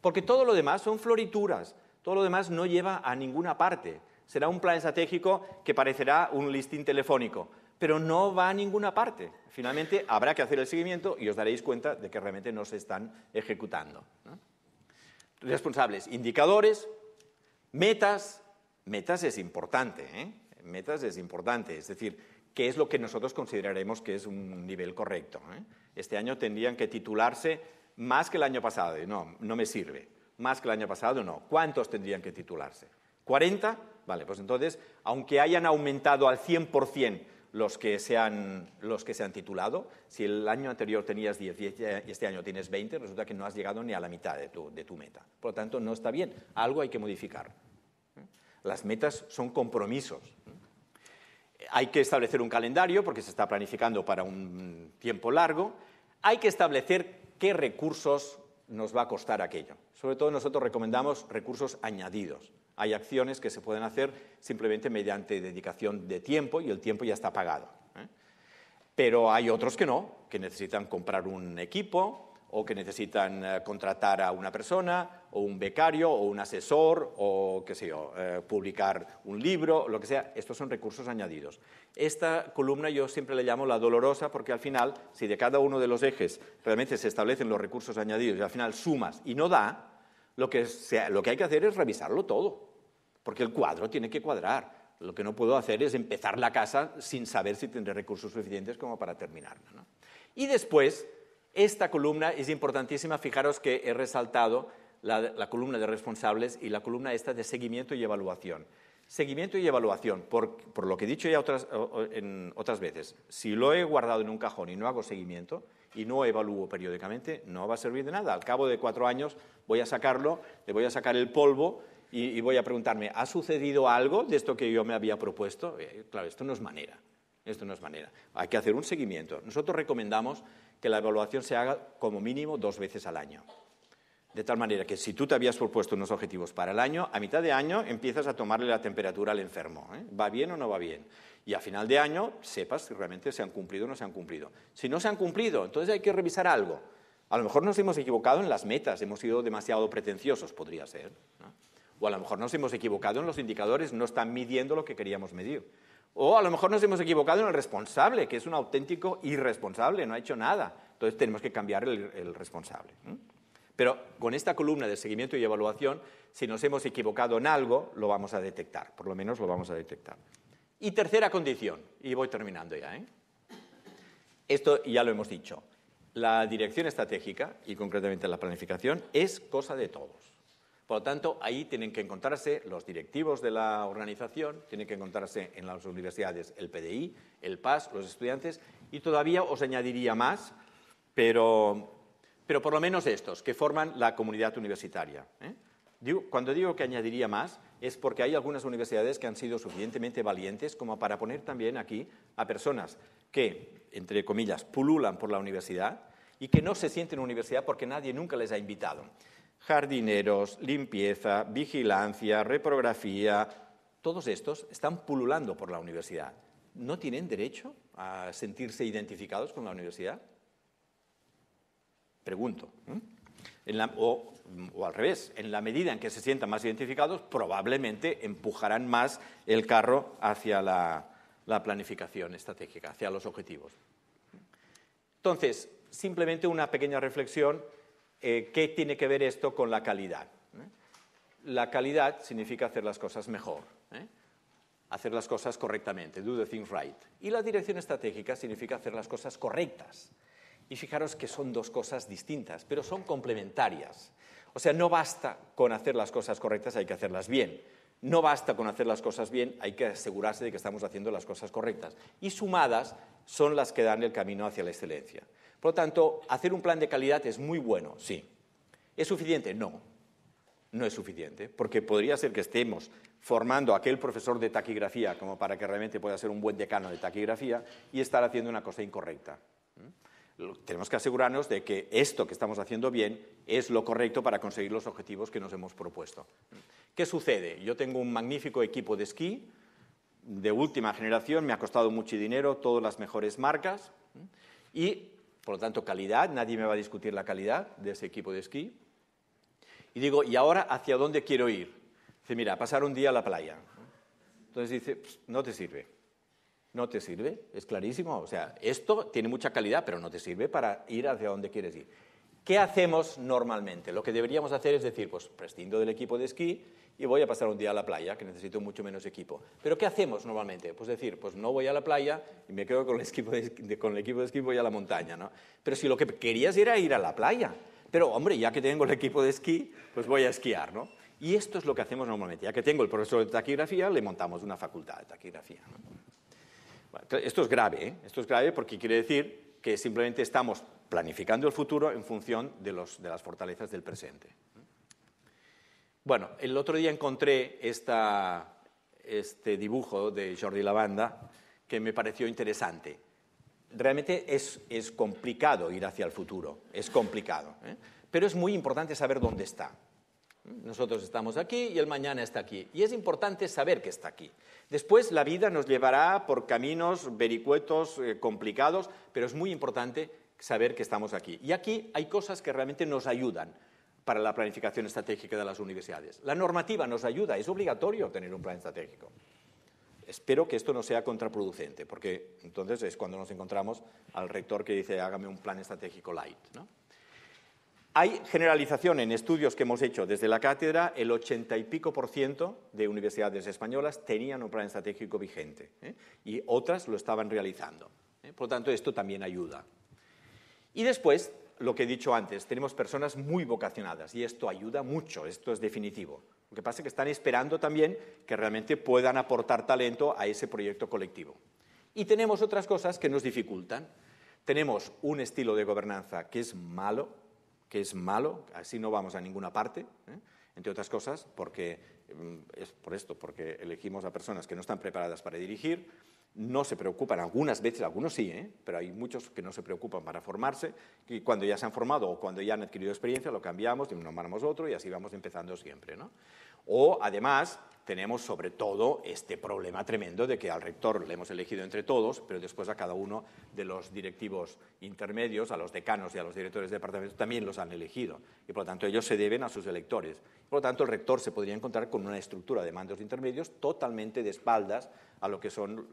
Porque todo lo demás son florituras, todo lo demás no lleva a ninguna parte. Será un plan estratégico que parecerá un listín telefónico, pero no va a ninguna parte. Finalmente habrá que hacer el seguimiento y os daréis cuenta de que realmente no se están ejecutando. Responsables, indicadores, metas. Metas es importante, ¿eh? metas es importante, es decir, qué es lo que nosotros consideraremos que es un nivel correcto. ¿eh? Este año tendrían que titularse más que el año pasado, no, no me sirve. Más que el año pasado, no. ¿Cuántos tendrían que titularse? ¿40? Vale, pues entonces, aunque hayan aumentado al 100% los que, se han, los que se han titulado, si el año anterior tenías 10 eh, y este año tienes 20, resulta que no has llegado ni a la mitad de tu, de tu meta. Por lo tanto, no está bien. Algo hay que modificar. ¿eh? Las metas son compromisos. Hay que establecer un calendario porque se está planificando para un tiempo largo. Hay que establecer qué recursos nos va a costar aquello. Sobre todo nosotros recomendamos recursos añadidos. Hay acciones que se pueden hacer simplemente mediante dedicación de tiempo y el tiempo ya está pagado. ¿eh? Pero hay otros que no, que necesitan comprar un equipo, o que necesitan eh, contratar a una persona, o un becario, o un asesor, o qué sé eh, publicar un libro, lo que sea. Estos son recursos añadidos. Esta columna yo siempre le llamo la dolorosa porque al final, si de cada uno de los ejes realmente se establecen los recursos añadidos y al final sumas y no da, lo que, lo que hay que hacer es revisarlo todo, porque el cuadro tiene que cuadrar. Lo que no puedo hacer es empezar la casa sin saber si tendré recursos suficientes como para terminarla. Y después esta columna es importantísima, fijaros que he resaltado la, columna de responsables y la columna esta de seguimiento y evaluación. Seguimiento y evaluación, por, por lo que he dicho ya otras, en, otras veces, si lo he guardado en un cajón y no hago seguimiento y no evalúo periódicamente, no va a servir de nada. Al cabo de cuatro años voy a sacarlo, le voy a sacar el polvo y, voy a preguntarme, ¿ha sucedido algo de esto que yo me había propuesto? Eh, claro, esto no es manera. Esto no es manera. Hay que hacer un seguimiento. Nosotros recomendamos que la evaluación se haga como mínimo dos veces al año. De tal manera que si tú te habías propuesto unos objetivos para el año, a mitad de año empiezas a tomarle la temperatura al enfermo. ¿eh? ¿Va bien o no va bien? Y a final de año sepas si realmente se han cumplido o no se han cumplido. Si no se han cumplido, entonces hay que revisar algo. A lo mejor nos hemos equivocado en las metas, hemos sido demasiado pretenciosos, podría ser. O a lo mejor nos hemos equivocado en los indicadores, no están midiendo lo que queríamos medir. O a lo mejor nos hemos equivocado en el responsable, que es un auténtico irresponsable, no ha hecho nada. Entonces tenemos que cambiar el, responsable. Pero con esta columna de seguimiento y evaluación, si nos hemos equivocado en algo, lo vamos a detectar, por lo menos lo vamos a detectar. Y tercera condición, y voy terminando ya. ¿eh? Esto ya lo hemos dicho. La dirección estratégica, y concretamente la planificación, es cosa de todos. Por lo tanto, ahí tienen que encontrarse los directivos de la organización, tienen que encontrarse en las universidades el PDI, el PAS, los estudiantes, y todavía os añadiría más, pero, por lo menos estos, que forman la comunidad universitaria. ¿eh? cuando digo que añadiría más, es porque hay algunas universidades que han sido suficientemente valientes como para poner también aquí a personas que, entre comillas, pululan por la universidad y que no se sienten universidad porque nadie nunca les ha invitado jardineros, limpieza, vigilancia, reprografía, todos estos están pululando por la universidad. ¿No tienen derecho a sentirse identificados con la universidad? Pregunto. o, al revés, en la medida en que se sientan más identificados, probablemente empujarán más el carro hacia la planificación estratégica, hacia los objetivos. Entonces, simplemente una pequeña reflexión eh, ¿qué tiene que ver esto con la calidad? ¿Eh? La calidad significa hacer las cosas mejor, ¿eh? hacer las cosas correctamente, do the thing right. Y la dirección estratégica significa hacer las cosas correctas. Y fijaros que son dos cosas distintas, pero son complementarias. O sea, no basta con hacer las cosas correctas, hay que hacerlas bien. No basta con hacer las cosas bien, hay que asegurarse de que estamos haciendo las cosas correctas. Y sumadas son las que dan el camino hacia la excelencia. Por lo tanto, hacer un plan de calidad es muy bueno, sí. ¿Es suficiente? No, no es suficiente, porque podría ser que estemos formando a aquel profesor de taquigrafía como para que realmente pueda ser un buen decano de taquigrafía y estar haciendo una cosa incorrecta. ¿Mm? Tenemos que asegurarnos de que esto que estamos haciendo bien es lo correcto para conseguir los objetivos que nos hemos propuesto. ¿Qué sucede? Yo tengo un magnífico equipo de esquí de última generación, me ha costado mucho dinero, todas las mejores marcas, ¿Mm? y por lo tanto, calidad, nadie me va a discutir la calidad de ese equipo de esquí. Y digo, ¿y ahora hacia dónde quiero ir? Dice, mira, pasar un día a la playa. Entonces dice, no te sirve. No te sirve, es clarísimo. O sea, esto tiene mucha calidad, pero no te sirve para ir hacia donde quieres ir. ¿Qué hacemos normalmente? Lo que deberíamos hacer es decir, pues prescindo del equipo de esquí y voy a pasar un día a la playa, que necesito mucho menos equipo. Pero ¿qué hacemos normalmente? Pues decir, pues no voy a la playa y me quedo con el equipo de, con el equipo de esquí, voy a la montaña, Pero si lo que querías era ir a la playa, pero hombre, ya que tengo el equipo de esquí, pues voy a esquiar, Y esto es lo que hacemos normalmente. Ya que tengo el profesor de taquigrafía, le montamos una facultad de taquigrafía. Esto es grave, ¿eh? Esto es grave porque quiere decir que simplemente estamos planificando el futuro en función de las fortalezas del presente. Bueno, el otro día encontré este dibujo de Jordi Lavanda que me pareció interesante. Realmente es, complicado ir hacia el futuro, es complicado, ¿eh? pero es muy importante saber dónde está. Nosotros estamos aquí y el mañana está aquí. Y es importante saber que está aquí. Después la vida nos llevará por caminos vericuetos, eh, complicados, pero es muy importante saber que estamos aquí. Y aquí hay cosas que realmente nos ayudan para la planificación estratégica de las universidades. La normativa nos ayuda, es obligatorio tener un plan estratégico. Espero que esto no sea contraproducente, porque entonces es cuando nos encontramos al rector que dice hágame un plan estratégico light. Hay generalización en estudios que hemos hecho desde la cátedra, el 80 y pico por ciento de universidades españolas tenían un plan estratégico vigente ¿eh? y otras lo estaban realizando. ¿eh? Por lo tanto, esto también ayuda. Y después lo que he dicho antes, tenemos personas muy vocacionadas y esto ayuda mucho, esto es definitivo. Lo que pasa es que están esperando también que realmente puedan aportar talento a ese proyecto colectivo. Y tenemos otras cosas que nos dificultan. Tenemos un estilo de gobernanza que es malo, que es malo, así no vamos a ninguna parte, ¿eh? entre otras cosas, porque mm, es por esto, porque elegimos a personas que no están preparadas para dirigir, no se preocupan, algunas veces, algunos sí, ¿eh? pero hay muchos que no se preocupan para formarse, que cuando ya se han formado o cuando ya han adquirido experiencia lo cambiamos, nombramos otro y así vamos empezando siempre. O además tenemos sobre todo este problema tremendo de que al rector le hemos elegido entre todos, pero después a cada uno de los directivos intermedios, a los decanos y a los directores de departamentos también los han elegido y por lo tanto ellos se deben a sus electores. Por lo tanto el rector se podría encontrar con una estructura de mandos intermedios totalmente de espaldas a lo que son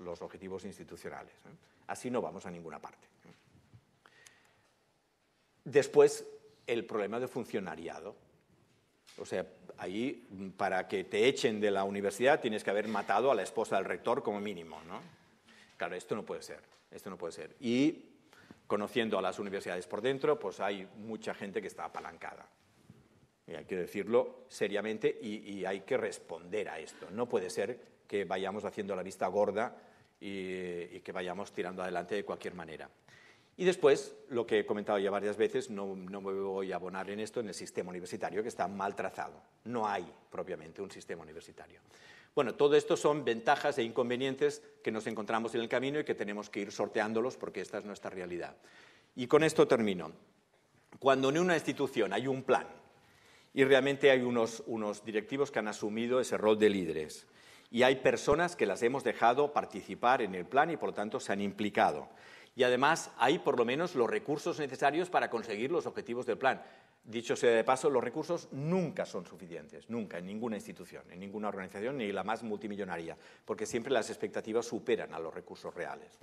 los, objetivos institucionales. Así no vamos a ninguna parte. Después, el problema de funcionariado. O sea, ahí para que te echen de la universidad tienes que haber matado a la esposa del rector como mínimo, ¿no? Claro, esto no puede ser, esto no puede ser. Y conociendo a las universidades por dentro, pues hay mucha gente que está apalancada. Y hay que decirlo seriamente y, y hay que responder a esto. No puede ser que vayamos haciendo la vista gorda y, que vayamos tirando adelante de cualquier manera. Y después, lo que he comentado ya varias veces, no, me voy a abonar en esto, en el sistema universitario que está mal trazado. No hay propiamente un sistema universitario. Bueno, todo esto son ventajas e inconvenientes que nos encontramos en el camino y que tenemos que ir sorteándolos porque esta es nuestra realidad. Y con esto termino. Cuando en una institución hay un plan y realmente hay unos directivos que han asumido ese rol de líderes, y hay personas que las hemos dejado participar en el plan y por lo tanto se han implicado. Y además hay por lo menos los recursos necesarios para conseguir los objetivos del plan. Dicho sea de paso, los recursos nunca son suficientes, nunca, en ninguna institución, en ninguna organización, ni la más multimillonaria, porque siempre las expectativas superan a los recursos reales.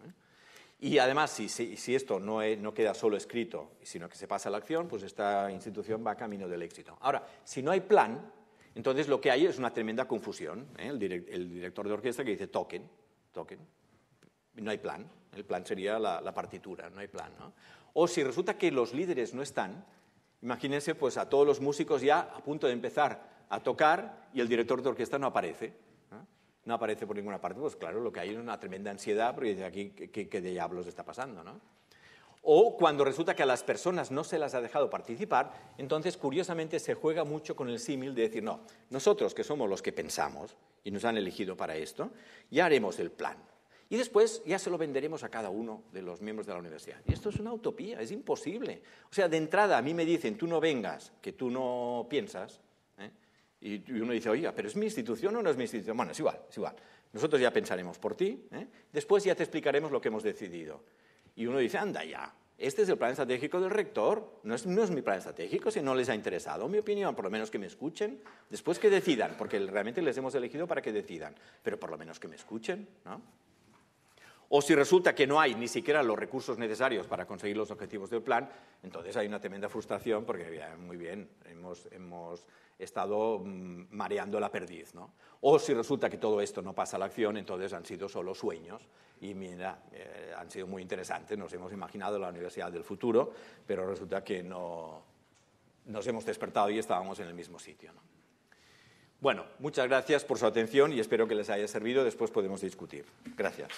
Y además, si, esto no queda solo escrito, sino que se pasa a la acción, pues esta institución va camino del éxito. Ahora, si no hay plan, entonces lo que hay es una tremenda confusión. ¿eh? El, director de orquesta que dice toquen, toquen. No hay plan. El plan sería la, partitura, no hay plan. ¿no? O si resulta que los líderes no están, imagínense pues a todos los músicos ya a punto de empezar a tocar y el director de orquesta no aparece. ¿no? aparece por ninguna parte, pues claro, lo que hay es una tremenda ansiedad porque dice aquí qué, qué diablos está pasando, ¿no? o cuando resulta que a las personas no se las ha dejado participar, entonces curiosamente se juega mucho con el símil de decir, no, nosotros que somos los que pensamos y nos han elegido para esto, ya haremos el plan. Y después ya se lo venderemos a cada uno de los miembros de la universidad. Y esto es una utopía, es imposible. O sea, de entrada a mí me dicen, tú no vengas, que tú no piensas, ¿eh? y uno dice, oiga, pero es mi institución o no es mi institución. Bueno, es igual, es igual. Nosotros ya pensaremos por ti, ¿eh? después ya te explicaremos lo que hemos decidido. Y uno dice, anda ya, este es el plan estratégico del rector, no es, mi plan estratégico, si no les ha interesado mi opinión, por lo menos que me escuchen, después que decidan, porque realmente les hemos elegido para que decidan, pero por lo menos que me escuchen, ¿no? o si resulta que no hay ni siquiera los recursos necesarios para conseguir los objetivos del plan, entonces hay una tremenda frustración porque, muy bien, hemos, estado mm, mareando la perdiz. O si resulta que todo esto no pasa a la acción, entonces han sido solo sueños y mira, eh, han sido muy interesantes, nos hemos imaginado la universidad del futuro, pero resulta que no nos hemos despertado y estábamos en el mismo sitio. Bueno, muchas gracias por su atención y espero que les haya servido. Después podemos discutir. Gracias.